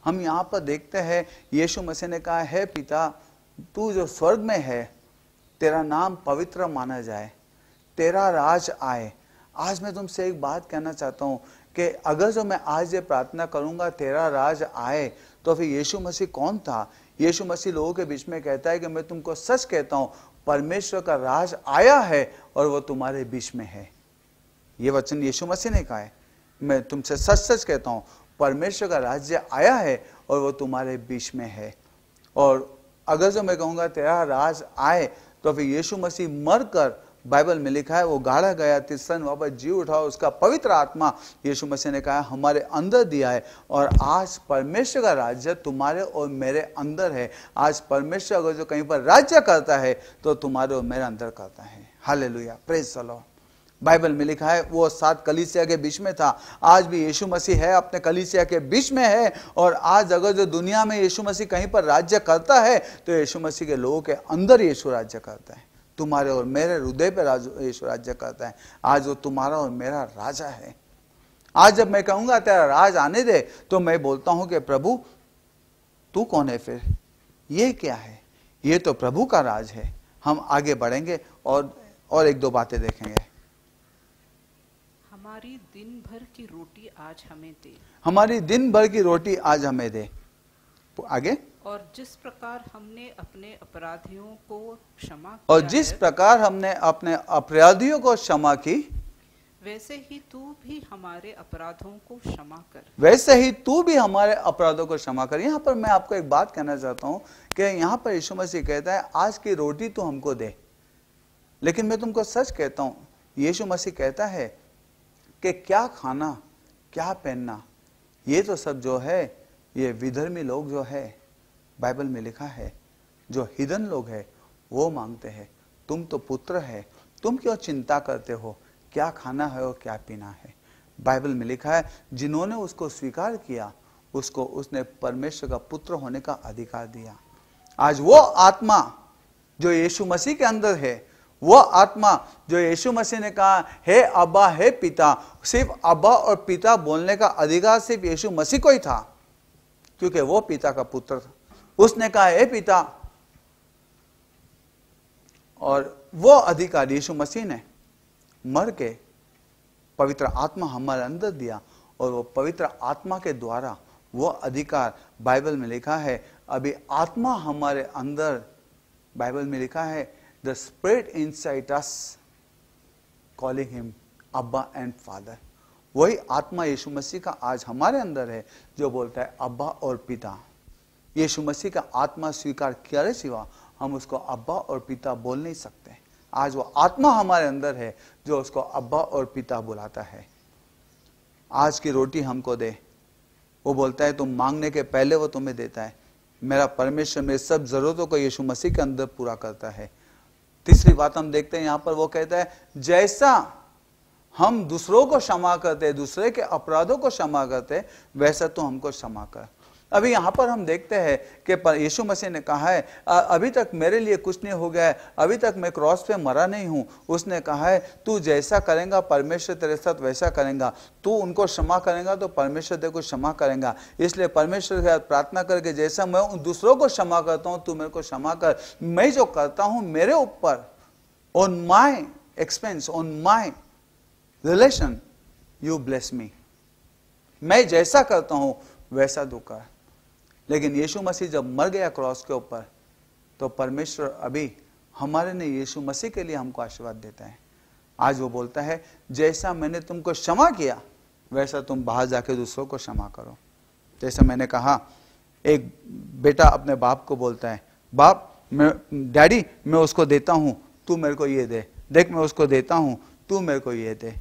हम यहाँ पर देखते हैं यीशु मसीह ने कहा है पिता तू जो स्वर्ग में है तेरा नाम पवित्र माना जाए तेरा राज आए आज मैं तुमसे एक बात कहना चाहता हूँ कि अगर जो मैं आज ये प्रार्थना करूंगा तेरा राज आए तो फिर यीशु मसीह कौन था यीशु मसीह लोगों के बीच में कहता है कि मैं तुमको सच कहता हूं परमेश्वर का राज आया है और वो तुम्हारे बीच में है ये वचन यीशु मसीह ने कहा है मैं तुमसे सच सच कहता हूं परमेश्वर का राज्य आया है और वो तुम्हारे बीच में है और अगर जो मैं कहूँगा तेरा राज आए तो फिर यीशु मसीह मर कर बाइबल में लिखा है वो गाढ़ा गया सन वापस जी उठा उसका पवित्र आत्मा यीशु मसीह ने कहा हमारे अंदर दिया है और आज परमेश्वर का राज्य तुम्हारे और मेरे अंदर है आज परमेश्वर अगर जो कहीं पर राज्य करता है तो तुम्हारे और मेरे अंदर करता है हाल लुया प्रेस बाइबल में लिखा है वो सात कलीसिया के बीच में था आज भी यीशु मसीह है अपने कलीसिया के बीच में है और आज अगर जो दुनिया में यीशु मसीह कहीं पर राज्य करता है तो यीशु मसीह के लोगों के अंदर यीशु राज्य करता है तुम्हारे और मेरे हृदय पर राज राज्य करता है आज वो तुम्हारा और मेरा राजा है आज जब मैं कहूंगा तेरा राज आने दे तो मैं बोलता हूं कि प्रभु तू कौन है फिर ये क्या है ये तो प्रभु का राज है हम आगे बढ़ेंगे और और एक दो बातें देखेंगे हमारी दिन भर की रोटी आज हमें दे हमारी दिन भर की रोटी आज हमें दे आगे और जिस प्रकार हमने अपने अपराधियों को क्षमा और जिस प्रकार हमने अपने अपराधियों को क्षमा की वैसे ही तू भी हमारे अपराधों को क्षमा कर वैसे ही तू भी हमारे अपराधों को क्षमा कर यहाँ पर मैं आपको एक बात कहना चाहता हूँ कि यहाँ पर यीशु मसीह कहता है आज की रोटी तू हमको दे लेकिन मैं तुमको सच कहता हूँ यीशु मसीह कहता है कि क्या खाना क्या पहनना ये तो सब जो है ये विधर्मी लोग जो है बाइबल में लिखा है जो हिदन लोग हैं वो मांगते हैं तुम तो पुत्र है तुम क्यों चिंता करते हो क्या खाना है और क्या पीना है बाइबल में लिखा है जिन्होंने उसको स्वीकार किया उसको उसने परमेश्वर का पुत्र होने का अधिकार दिया आज वो आत्मा जो यीशु मसीह के अंदर है वो आत्मा जो यीशु मसीह ने कहा हे अब्बा हे पिता सिर्फ अब्बा और पिता बोलने का अधिकार सिर्फ यीशु मसीह को ही था क्योंकि वो पिता का पुत्र था उसने कहा हे पिता और वो अधिकारी यीशु मसीह ने मर के पवित्र आत्मा हमारे अंदर दिया और वो पवित्र आत्मा के द्वारा वो अधिकार बाइबल में लिखा है अभी आत्मा हमारे अंदर बाइबल में लिखा है the spirit inside us calling him अब्बा एंड फादर वही आत्मा यीशु मसीह का आज हमारे अंदर है जो बोलता है अब्बा और पिता यीशु मसीह का आत्मा स्वीकार किया सिवा हम उसको अब्बा और पिता बोल नहीं सकते आज वो आत्मा हमारे अंदर है जो उसको अब्बा और पिता बुलाता है आज की रोटी हमको दे वो बोलता है तुम मांगने के पहले वो तुम्हें देता है मेरा परमेश्वर मेरी सब जरूरतों को यीशु मसीह के अंदर पूरा करता है तीसरी बात हम देखते हैं यहां पर वो कहता है जैसा हम दूसरों को क्षमा करते दूसरे के अपराधों को क्षमा करते वैसा तो हमको क्षमा कर अभी यहाँ पर हम देखते हैं कि यीशु मसीह ने कहा है अभी तक मेरे लिए कुछ नहीं हो गया है अभी तक मैं क्रॉस पे मरा नहीं हूँ उसने कहा है तू जैसा करेगा परमेश्वर तेरे साथ वैसा करेगा तू उनको क्षमा करेगा तो परमेश्वर तेरे को क्षमा करेगा इसलिए परमेश्वर के साथ प्रार्थना करके जैसा मैं उन दूसरों को क्षमा करता हूँ तू मेरे को क्षमा कर मैं जो करता हूँ मेरे ऊपर on my expense on my relation you bless me मैं जैसा करता हूँ वैसा धोखा है लेकिन यीशु मसीह जब मर गया क्रॉस के ऊपर तो परमेश्वर अभी हमारे ने यीशु मसीह के लिए हमको आशीर्वाद देता है आज वो बोलता है जैसा मैंने तुमको क्षमा किया वैसा तुम बाहर जाके दूसरों को क्षमा करो जैसा मैंने कहा एक बेटा अपने बाप को बोलता है बाप मैं डैडी मैं उसको देता हूँ तू मेरे को ये दे देख मैं उसको देता हूँ तू मेरे को ये दे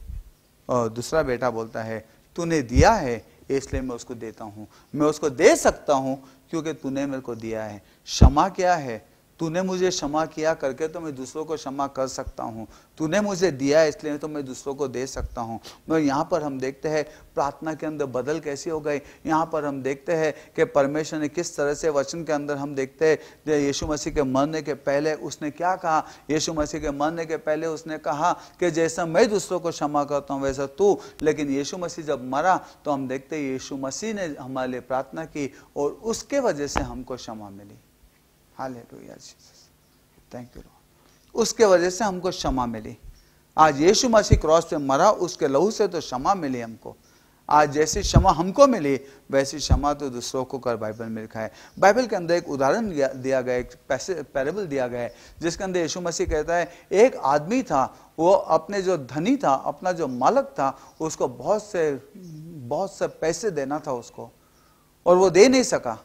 और दूसरा बेटा बोलता है तूने दिया है इसलिए मैं उसको देता हूं मैं उसको दे सकता हूं क्योंकि तूने मेरे को दिया है क्षमा क्या है तूने मुझे क्षमा किया करके तो मैं दूसरों को क्षमा कर सकता हूँ तूने मुझे दिया इसलिए तो मैं दूसरों को दे सकता हूँ मैं यहाँ पर हम देखते हैं प्रार्थना के अंदर बदल कैसे हो गई यहाँ पर हम देखते हैं कि परमेश्वर ने किस तरह से वचन के अंदर हम देखते हैं यीशु मसीह के मरने के पहले उसने क्या कहा यीशु मसीह के मरने के पहले उसने कहा कि जैसा मैं दूसरों को क्षमा करता हूँ वैसा तू लेकिन यीशु मसीह जब मरा तो हम देखते यीशु मसीह ने हमारे लिए प्रार्थना की और उसके वजह से हमको क्षमा मिली थैंक यू उसके वजह से हमको क्षमा मिली आज यीशु मसीह क्रॉस पे मरा उसके लहू से तो क्षमा मिली हमको आज जैसी क्षमा हमको मिली वैसी क्षमा तो दूसरों को कर बाइबल में लिखा है बाइबल के अंदर एक उदाहरण दिया गया एक पैरेबल दिया गया है जिसके अंदर यीशु मसीह कहता है एक आदमी था वो अपने जो धनी था अपना जो मालक था उसको बहुत से बहुत से पैसे देना था उसको और वो दे नहीं सका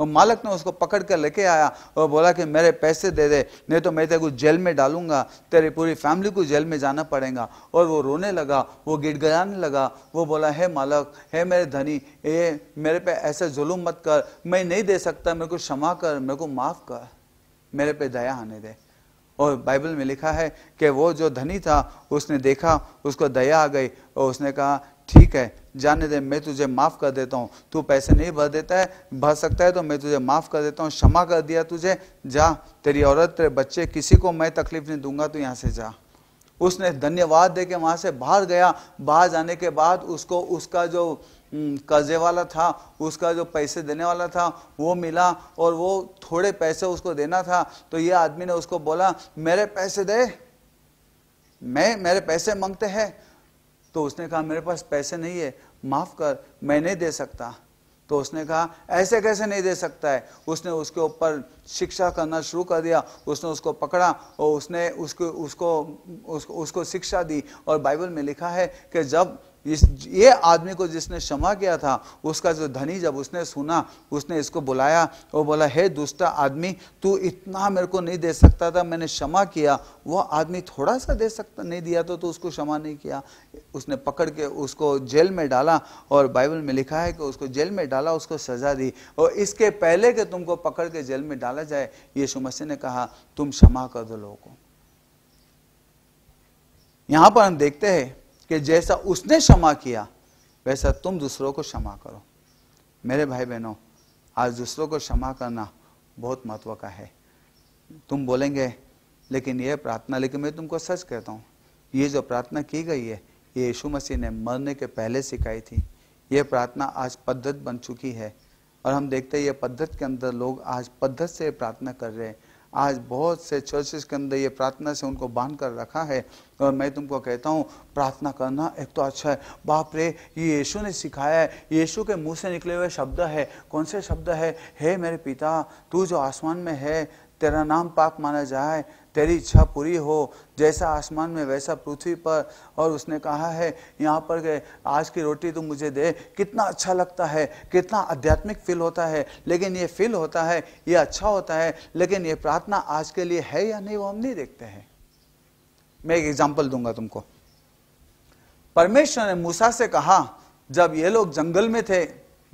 और मालक ने उसको पकड़ कर लेके आया और बोला कि मेरे पैसे दे दे नहीं तो मैं तेरे को जेल में डालूंगा तेरी पूरी फैमिली को जेल में जाना पड़ेगा और वो रोने लगा वो गिड़गड़ाने लगा वो बोला हे मालक हे मेरे धनी ये मेरे पे ऐसे जुलूम मत कर मैं नहीं दे सकता मेरे को क्षमा कर मेरे को माफ़ कर मेरे पे दया आने दे और बाइबल में लिखा है कि वो जो धनी था उसने देखा उसको दया आ गई और उसने कहा ठीक है जाने दे मैं तुझे माफ़ कर देता हूँ तू पैसे नहीं भर देता है भर सकता है तो मैं तुझे माफ़ कर देता हूँ क्षमा कर दिया तुझे जा तेरी औरत तेरे बच्चे किसी को मैं तकलीफ नहीं दूंगा तो यहाँ से जा उसने धन्यवाद दे के वहां से बाहर गया बाहर जाने के बाद उसको उसका जो कर्जे वाला था उसका जो पैसे देने वाला था वो मिला और वो थोड़े पैसे उसको देना था तो ये आदमी ने उसको बोला मेरे पैसे दे मैं मेरे पैसे मांगते हैं तो उसने कहा मेरे पास पैसे नहीं है माफ़ कर मैं नहीं दे सकता तो उसने कहा ऐसे कैसे नहीं दे सकता है उसने उसके ऊपर शिक्षा करना शुरू कर दिया उसने उसको पकड़ा और उसने उसको उसको उसको, उसको शिक्षा दी और बाइबल में लिखा है कि जब इस ये आदमी को जिसने क्षमा किया था उसका जो धनी जब उसने सुना उसने इसको बुलाया और बोला हे दुष्टा आदमी तू इतना मेरे को नहीं दे सकता था मैंने क्षमा किया वह आदमी थोड़ा सा दे सकता नहीं दिया तो, तो उसको क्षमा नहीं किया उसने पकड़ के उसको जेल में डाला और बाइबल में लिखा है कि उसको जेल में डाला उसको सजा दी और इसके पहले कि तुमको पकड़ के जेल में डाला जाए ये मसीह ने कहा तुम क्षमा कर दो लोगों को यहां पर हम देखते हैं कि जैसा उसने क्षमा किया वैसा तुम दूसरों को क्षमा करो मेरे भाई बहनों आज दूसरों को क्षमा करना बहुत महत्व का है तुम बोलेंगे लेकिन यह प्रार्थना लेकिन मैं तुमको सच कहता हूँ ये जो प्रार्थना की गई है ये यीशु मसीह ने मरने के पहले सिखाई थी ये प्रार्थना आज पद्धत बन चुकी है और हम देखते हैं ये पद्धत के अंदर लोग आज पद्धत से प्रार्थना कर रहे हैं आज बहुत से चर्चेस के अंदर ये प्रार्थना से उनको बांध कर रखा है और मैं तुमको कहता हूँ प्रार्थना करना एक तो अच्छा है बाप रे ये यीशु ने सिखाया है यीशु के मुंह से निकले हुए शब्द है कौन से शब्द है हे मेरे पिता तू जो आसमान में है तेरा नाम पाक माना जाए तेरी इच्छा पूरी हो जैसा आसमान में वैसा पृथ्वी पर और उसने कहा है यहाँ पर गए आज की रोटी तुम मुझे दे कितना अच्छा लगता है कितना आध्यात्मिक फील होता है लेकिन ये फील होता है ये अच्छा होता है लेकिन ये प्रार्थना आज के लिए है या नहीं वो हम नहीं देखते हैं मैं एक एग्जाम्पल दूंगा तुमको परमेश्वर ने मूसा से कहा जब ये लोग जंगल में थे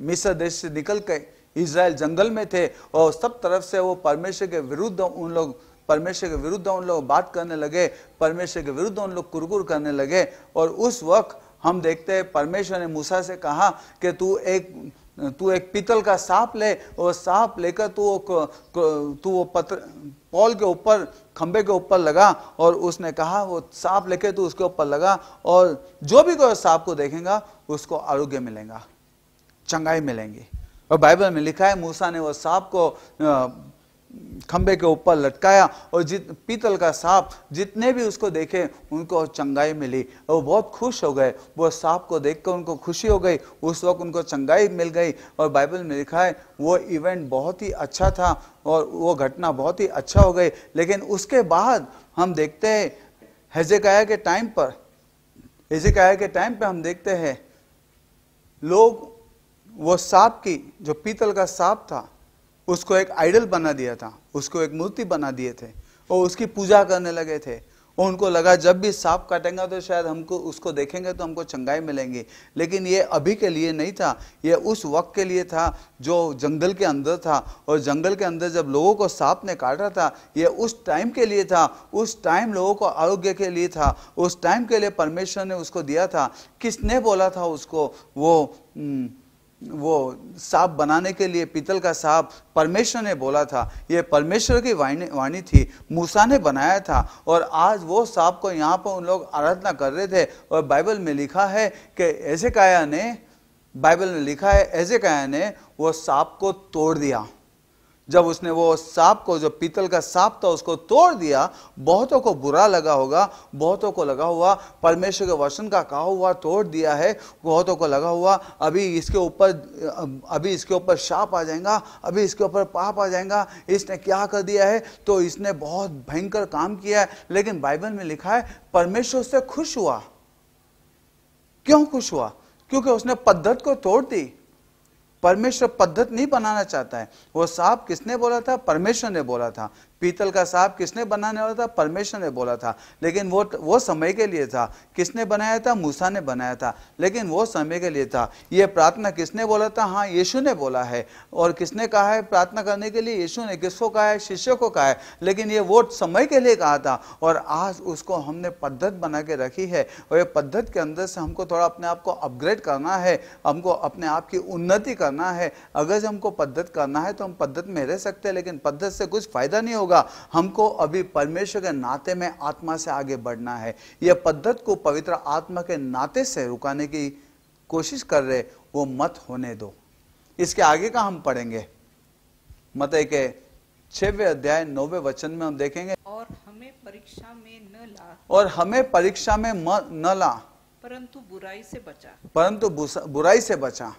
मिस्र देश से निकल गए इसराइल जंगल में थे और सब तरफ से वो परमेश्वर के विरुद्ध उन लोग परमेश्वर के विरुद्ध उन लोग बात करने लगे परमेश्वर के विरुद्ध उन लोग कुरकुर करने लगे और उस वक्त हम देखते हैं परमेश्वर ने मूसा से कहा कि तू एक तू एक पीतल का सांप ले और सांप लेकर तू वो तू वो पत्र पॉल के ऊपर खंबे के ऊपर लगा और उसने कहा वो सांप लेके तू उसके ऊपर लगा और जो भी कोई सांप को देखेगा उसको आरोग्य मिलेगा चंगाई मिलेंगी और बाइबल में लिखा है मूसा ने वो सांप को खंबे के ऊपर लटकाया और जित पीतल का सांप जितने भी उसको देखे उनको चंगाई मिली और वो बहुत खुश हो गए वो सांप को कर उनको खुशी हो गई उस वक्त उनको चंगाई मिल गई और बाइबल में लिखा है वो इवेंट बहुत ही अच्छा था और वो घटना बहुत ही अच्छा हो गई लेकिन उसके बाद हम देखते हैं हेजेकाया के टाइम पर हेजेकाया के टाइम पर हम देखते हैं लोग वो सांप की जो पीतल का सांप था उसको एक आइडल बना दिया था उसको एक मूर्ति बना दिए थे और उसकी पूजा करने लगे थे और उनको लगा जब भी सांप काटेंगे तो शायद हमको उसको देखेंगे तो हमको चंगाई मिलेंगी लेकिन ये अभी के लिए नहीं था ये उस वक्त के लिए था जो जंगल के अंदर था और जंगल के अंदर जब लोगों को सांप ने काटा था ये उस टाइम के लिए था उस टाइम लोगों को आरोग्य के लिए था उस टाइम के लिए परमेश्वर ने उसको दिया था किसने बोला था उसको वो न, हम्म, वो सांप बनाने के लिए पीतल का सांप परमेश्वर ने बोला था ये परमेश्वर की वाणी थी मूसा ने बनाया था और आज वो सांप को यहाँ पर उन लोग आराधना कर रहे थे और बाइबल में लिखा है कि ऐसे काया ने बाइबल में लिखा है ऐसे काया ने वो सांप को तोड़ दिया जब उसने वो सांप को जो पीतल का सांप था उसको तोड़ दिया बहुतों को बुरा लगा होगा बहुतों को लगा हुआ परमेश्वर के वचन का कहा हुआ तोड़ दिया है बहुतों को लगा हुआ अभी इसके ऊपर अभी इसके ऊपर शाप आ जाएगा अभी इसके ऊपर पाप आ जाएगा इसने क्या कर दिया है तो इसने बहुत भयंकर काम किया है लेकिन बाइबल में लिखा है परमेश्वर उससे खुश हुआ क्यों खुश हुआ क्योंकि उसने पद्धत को तोड़ दी परमेश्वर पद्धत नहीं बनाना चाहता है वो साहब किसने बोला था परमेश्वर ने बोला था पीतल का सांप किसने बनाने वाला था परमेश्वर ने बोला था लेकिन वो वो समय के लिए था किसने बनाया था मूसा ने बनाया था लेकिन वो समय के लिए था ये प्रार्थना किसने बोला था हाँ यीशु ने बोला है और किसने कहा है प्रार्थना करने के लिए यीशु ने किसको कहा है शिष्य को कहा है लेकिन ये वो समय के लिए कहा था और आज उसको हमने पद्धत बना के रखी है और ये पद्धत के अंदर से हमको थोड़ा अपने आप को अपग्रेड करना है हमको अपने आप की उन्नति करना है अगर हमको पद्धत करना है तो हम पद्धत में रह सकते हैं लेकिन पद्धत से कुछ फायदा नहीं होगा होगा हमको अभी परमेश्वर के नाते में आत्मा से आगे बढ़ना है यह पद्धत को पवित्र आत्मा के नाते से रुकाने की कोशिश कर रहे वो मत होने दो इसके आगे का हम पढ़ेंगे मत के छवे अध्याय नौवे वचन में हम देखेंगे और हमें परीक्षा में न ला और हमें परीक्षा में न ला परंतु बुराई से बचा परंतु बुराई से बचा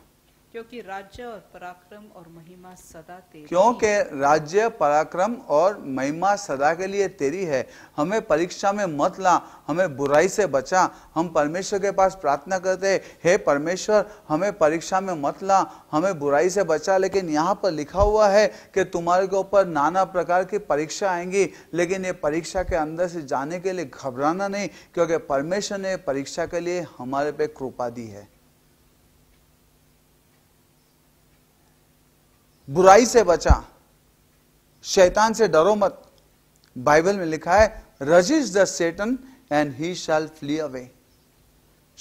क्योंकि राज्य और पराक्रम और महिमा सदा तेरी क्योंकि राज्य पराक्रम और महिमा सदा के लिए तेरी है हमें परीक्षा में मत ला हमें बुराई से बचा हम परमेश्वर के पास प्रार्थना करते हे परमेश्वर हमें परीक्षा में मत ला हमें बुराई से बचा लेकिन यहाँ पर लिखा हुआ है कि तुम्हारे के ऊपर नाना प्रकार की परीक्षा आएंगी लेकिन ये परीक्षा के अंदर से जाने के लिए घबराना नहीं क्योंकि परमेश्वर ने परीक्षा के लिए हमारे पे कृपा दी है बुराई से बचा शैतान से डरो मत बाइबल में लिखा है resist the Satan and he shall flee away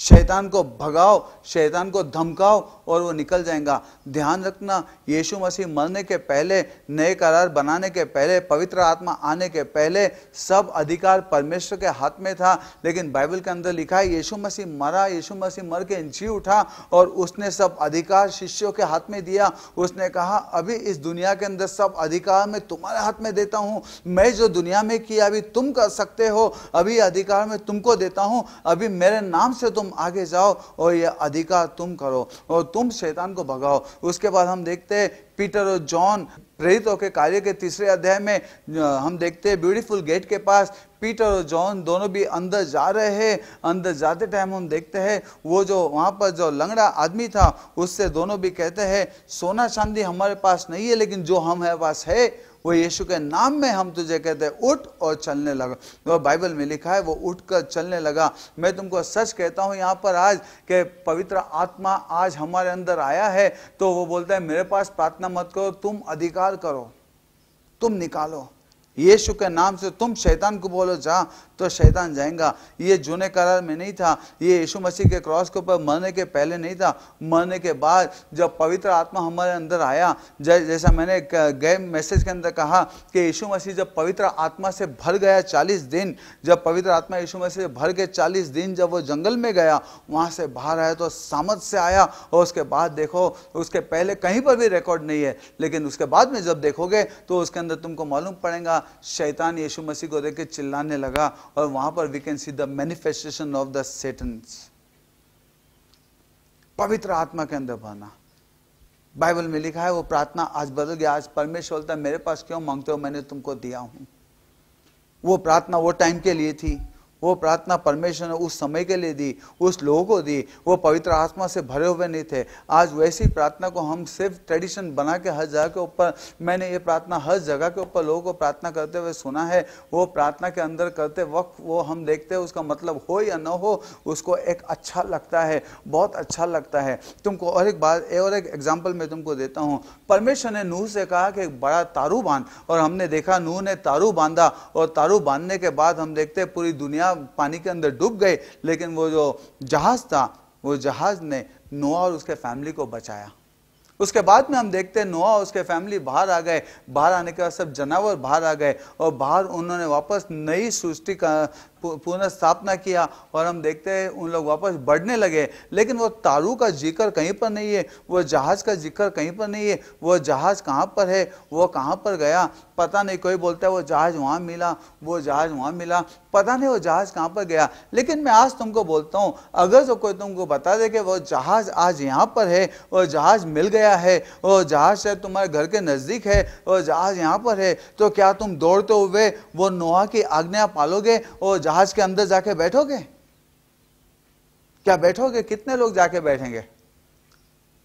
शैतान को भगाओ शैतान को धमकाओ और वो निकल जाएगा ध्यान रखना यीशु मसीह मरने के पहले नए करार बनाने के पहले पवित्र आत्मा आने के पहले सब अधिकार परमेश्वर के हाथ में था लेकिन बाइबल के अंदर लिखा है यीशु मसीह मरा यीशु मसीह मर के जी उठा और उसने सब अधिकार शिष्यों के हाथ में दिया उसने कहा अभी इस दुनिया के अंदर सब अधिकार मैं तुम्हारे हाथ में देता हूँ मैं जो दुनिया में किया अभी तुम कर सकते हो अभी अधिकार मैं तुमको देता हूँ अभी मेरे नाम से तुम तुम आगे जाओ और ये अधिकार तुम करो और तुम शैतान को भगाओ उसके बाद हम देखते हैं पीटर और जॉन प्रेरित के कार्य के तीसरे अध्याय में हम देखते हैं ब्यूटीफुल गेट के पास पीटर और जॉन दोनों भी अंदर जा रहे हैं अंदर जाते टाइम हम देखते हैं वो जो वहाँ पर जो लंगड़ा आदमी था उससे दोनों भी कहते हैं सोना चांदी हमारे पास नहीं है लेकिन जो हम है पास है वो यीशु के नाम में हम तुझे कहते हैं उठ और चलने लगा वो बाइबल में लिखा है वो उठ कर चलने लगा मैं तुमको सच कहता हूँ यहाँ पर आज के पवित्र आत्मा आज हमारे अंदर आया है तो वो बोलता है मेरे पास प्रार्थना मत करो तुम अधिकार करो तुम निकालो यीशु के नाम से तुम शैतान को बोलो जा तो शैतान जाएगा ये जूने करार में नहीं था ये यीशु मसीह के क्रॉस के ऊपर मरने के पहले नहीं था मरने के बाद जब पवित्र आत्मा हमारे अंदर आया जैसा मैंने गए मैसेज के अंदर कहा कि यीशु मसीह जब पवित्र आत्मा से भर गया चालीस दिन जब पवित्र आत्मा यीशु मसीह से भर के चालीस दिन जब वो जंगल में गया वहाँ से बाहर आया तो सामत से आया और उसके बाद देखो उसके पहले कहीं पर भी रिकॉर्ड नहीं है लेकिन उसके बाद में जब देखोगे तो उसके अंदर तुमको मालूम पड़ेगा शैतान यीशु मसीह को देख के चिल्लाने लगा और वहां पर we can see the manifestation of the Satan पवित्र आत्मा के अंदर भरना बाइबल में लिखा है वो प्रार्थना आज बदल गया आज परमेश्वर बोलता है मेरे पास क्यों मांगते हो मैंने तुमको दिया हूं वो प्रार्थना वो टाइम के लिए थी वो प्रार्थना परमेश्वर ने उस समय के लिए दी उस लोगों को दी वो पवित्र आत्मा से भरे हुए नहीं थे आज वैसी प्रार्थना को हम सिर्फ ट्रेडिशन बना के हर जगह के ऊपर मैंने ये प्रार्थना हर जगह के ऊपर लोगों को प्रार्थना करते हुए सुना है वो प्रार्थना के अंदर करते वक्त वो हम देखते हैं उसका मतलब हो या ना हो उसको एक अच्छा लगता है बहुत अच्छा लगता है तुमको और एक बात और एक एग्जाम्पल मैं तुमको देता हूँ परमेश्वर ने नूह से कहा कि एक बड़ा तारू बांध और हमने देखा नूह ने तारू बांधा और तारू बांधने के बाद हम देखते पूरी दुनिया पानी के अंदर डूब गए लेकिन वो जो जहाज़ था वो जहाज़ ने नोआ और उसके फैमिली को बचाया उसके बाद में हम देखते हैं नोआ और उसके फैमिली बाहर आ गए बाहर आने के बाद सब जानवर बाहर आ गए और बाहर उन्होंने वापस नई सृष्टि का पुनः स्थापना किया और हम देखते हैं उन लोग वापस बढ़ने लगे लेकिन वो तारू का जिक्र कहीं पर नहीं है वो जहाज़ का जिक्र कहीं पर नहीं है वो जहाज़ कहाँ पर है वो कहाँ पर गया पता नहीं कोई बोलता है वो जहाज़ वहाँ मिला वो जहाज़ वहाँ मिला पता नहीं वो जहाज़ कहाँ पर गया लेकिन मैं आज तुमको बोलता हूँ अगर जो कोई तुमको बता दे कि वो जहाज़ आज यहाँ पर है वो जहाज़ मिल गया है वो जहाज़ शायद तुम्हारे घर के नज़दीक है वो जहाज़ यहाँ पर है तो क्या तुम दौड़ते हुए वो नोहा की आज्ञा पालोगे और जहाज के अंदर जाके बैठोगे क्या बैठोगे कितने लोग जाके बैठेंगे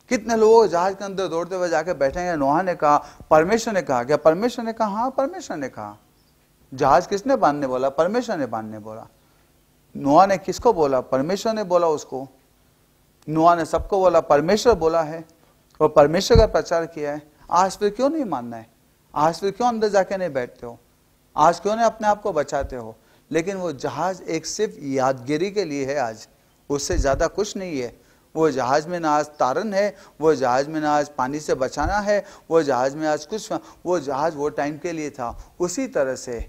कितने लोग जहाज के अंदर दौड़ते हुए जाके बैठेंगे नोहा ने कहा परमेश्वर ने कहा क्या परमेश्वर ने कहा हाँ परमेश्वर ने कहा जहाज किसने बांधने बोला परमेश्वर ने बांधने बोला नोहा ने किसको बोला परमेश्वर ने बोला उसको नोहा ने सबको बोला परमेश्वर बोला है और परमेश्वर का प्रचार किया है आज फिर क्यों नहीं मानना है आज फिर क्यों अंदर जाके नहीं बैठते हो आज क्यों नहीं अपने आप को बचाते हो लेकिन वो जहाज़ एक सिर्फ यादगिरी के लिए है आज उससे ज़्यादा कुछ नहीं है वो जहाज़ में ना आज तारन है वो जहाज़ में ना आज पानी से बचाना है वो जहाज़ में आज कुछ वो जहाज़ वो टाइम के लिए था उसी तरह से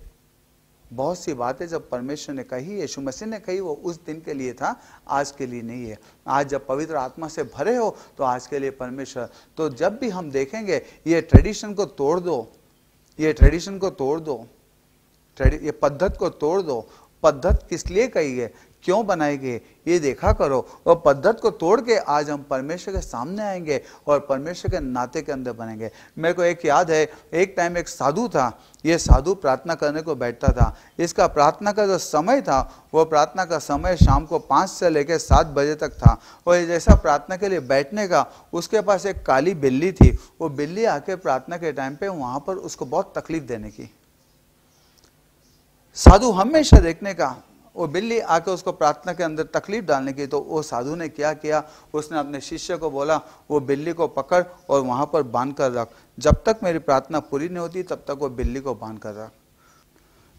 बहुत सी बातें जब परमेश्वर ने कही यशु मसीह ने कही वो उस दिन के लिए था आज के लिए नहीं है आज जब पवित्र आत्मा से भरे हो तो आज के लिए परमेश्वर तो जब भी हम देखेंगे ये ट्रेडिशन को तोड़ दो ये ट्रेडिशन को तोड़ दो ये पद्धत को तोड़ दो पद्धत किस लिए कही है क्यों बनाई गई ये देखा करो और पद्धत को तोड़ के आज हम परमेश्वर के सामने आएंगे और परमेश्वर के नाते के अंदर बनेंगे मेरे को एक याद है एक टाइम एक साधु था ये साधु प्रार्थना करने को बैठता था इसका प्रार्थना का जो समय था वो प्रार्थना का समय शाम को पाँच से लेकर सात बजे तक था और जैसा प्रार्थना के लिए बैठने का उसके पास एक काली बिल्ली थी वो बिल्ली आके प्रार्थना के टाइम पर वहाँ पर उसको बहुत तकलीफ देने की साधु हमेशा देखने का वो बिल्ली आके उसको प्रार्थना के अंदर तकलीफ डालने की तो वो साधु ने क्या किया उसने अपने शिष्य को बोला वो बिल्ली को पकड़ और वहाँ पर बांध कर रख जब तक मेरी प्रार्थना पूरी नहीं होती तब तक वो बिल्ली को बांध कर रख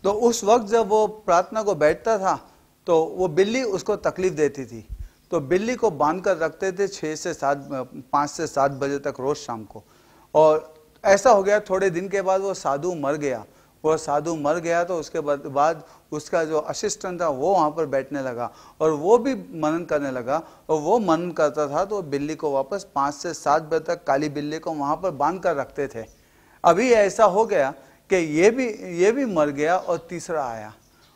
तो उस वक्त जब वो प्रार्थना को बैठता था तो वो बिल्ली उसको तकलीफ देती थी तो बिल्ली को बांध कर रखते थे छः से सात पाँच से सात बजे तक रोज़ शाम को और ऐसा हो गया थोड़े दिन के बाद वो साधु मर गया वह साधु मर गया तो उसके बाद उसका जो असिस्टेंट था वो वहाँ पर बैठने लगा और वो भी मनन करने लगा और वो मनन करता था तो बिल्ली को वापस पाँच से सात बजे तक काली बिल्ली को वहाँ पर बांध कर रखते थे अभी ऐसा हो गया कि ये भी ये भी मर गया और तीसरा आया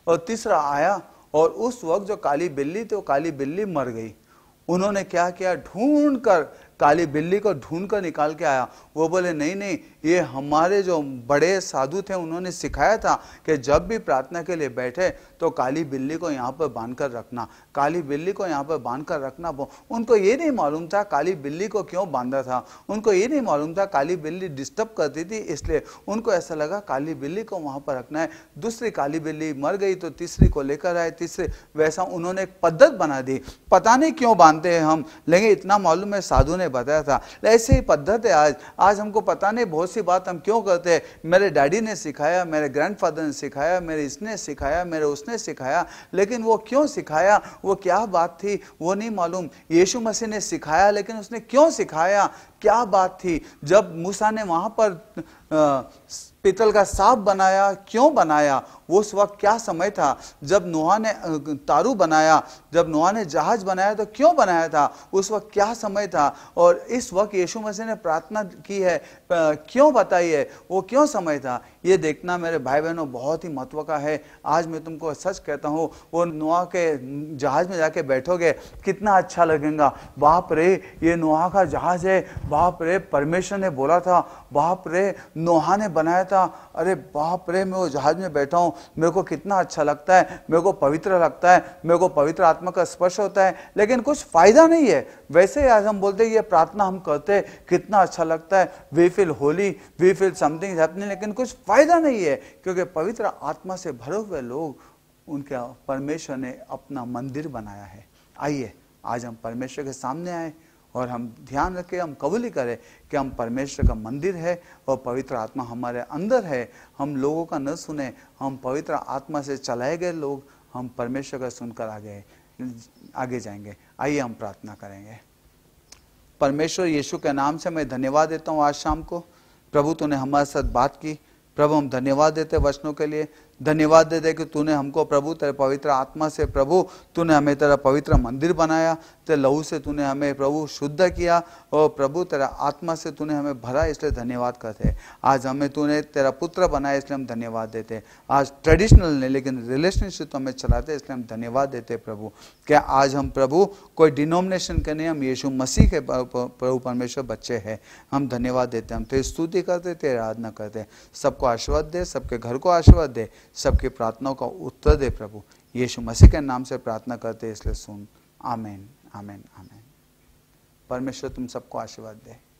और तीसरा आया और उस वक्त जो काली बिल्ली थी वो काली बिल्ली मर गई उन्होंने क्या किया ढूंढ कर काली बिल्ली को ढूंढ कर निकाल के आया वो बोले नहीं नहीं ये हमारे जो बड़े साधु थे उन्होंने सिखाया था कि जब भी प्रार्थना के लिए बैठे तो काली बिल्ली को यहाँ पर बांध कर रखना काली बिल्ली को यहाँ पर बांध कर रखना उनको ये नहीं मालूम था काली बिल्ली को क्यों बांधा था उनको ये नहीं मालूम था काली बिल्ली डिस्टर्ब करती थी इसलिए उनको ऐसा लगा काली बिल्ली को वहाँ पर रखना है दूसरी काली बिल्ली मर गई तो तीसरी को लेकर आए तीसरे वैसा उन्होंने एक पद्धत बना दी पता नहीं क्यों बांधते हैं हम लेकिन इतना मालूम है साधु ने बताया था ऐसे ही पद्धत है आज आज हमको पता नहीं बहुत सी बात हम क्यों करते हैं मेरे डैडी ने सिखाया मेरे ग्रैंडफादर ने सिखाया मेरे इसने सिखाया मेरे उसने सिखाया लेकिन वो क्यों सिखाया वो क्या बात थी वो नहीं मालूम यीशु मसीह ने सिखाया लेकिन उसने क्यों सिखाया क्या बात थी जब मूसा ने वहां पर पीतल का सांप बनाया क्यों बनाया वो उस वक्त क्या समय था जब नोहा ने तारू बनाया जब नोहा ने जहाज बनाया तो क्यों बनाया था उस वक्त क्या समय था और इस वक्त यीशु मसीह ने प्रार्थना की है क्यों बताई है वो क्यों समय था ये देखना मेरे भाई बहनों बहुत ही महत्व का है आज मैं तुमको सच कहता हूँ वो नोआ के जहाज में जाके बैठोगे कितना अच्छा लगेगा बाप रे ये नोहा का जहाज है बाप रे परमेश्वर ने बोला था बाप रे नोहा ने बनाया था अरे बाप रे मैं वो जहाज में बैठा हूँ मेरे को कितना अच्छा लगता है मेरे को पवित्र लगता है मेरे को पवित्र आत्मा का स्पर्श होता है लेकिन कुछ फायदा नहीं है वैसे आज हम बोलते ये प्रार्थना हम करते कितना अच्छा लगता है we feel holy we feel something happening लेकिन कुछ फ़ायदा नहीं है क्योंकि पवित्र आत्मा से भरे हुए लोग उनका परमेश्वर ने अपना मंदिर बनाया है आइए आज हम परमेश्वर के सामने आए और हम ध्यान रखें हम कबूली करें कि हम परमेश्वर का मंदिर है और पवित्र आत्मा हमारे अंदर है हम लोगों का न सुने हम पवित्र आत्मा से चलाए गए लोग हम परमेश्वर का सुनकर आगे आगे जाएंगे आइए हम प्रार्थना करेंगे परमेश्वर यीशु के नाम से मैं धन्यवाद देता हूँ आज शाम को प्रभु तूने हमारे साथ बात की प्रभु हम धन्यवाद देते वचनों के लिए धन्यवाद देते कि तूने हमको प्रभु तेरे पवित्र आत्मा से प्रभु तूने हमें तेरा पवित्र मंदिर बनाया तेरे लहू से तूने हमें प्रभु शुद्ध किया और प्रभु तेरा आत्मा से तूने हमें भरा इसलिए धन्यवाद करते आज हमें तूने तेरा पुत्र बनाया इसलिए हम धन्यवाद देते आज ट्रेडिशनल नहीं लेकिन रिलेशनशिप तो हमें चलाते इसलिए हम धन्यवाद देते प्रभु क्या आज हम प्रभु कोई डिनोमिनेशन के नहीं हम यीशु मसीह के प्रभु परमेश्वर बच्चे हैं हम धन्यवाद देते हम तेरी स्तुति करते तेरी आराधना करते सबको आशीर्वाद दे सबके घर को आशीर्वाद दे सबके प्रार्थनाओं का उत्तर दे प्रभु यीशु मसीह के नाम से प्रार्थना करते इसलिए सुन आमेन आमेन आमेन परमेश्वर तुम सबको आशीर्वाद दे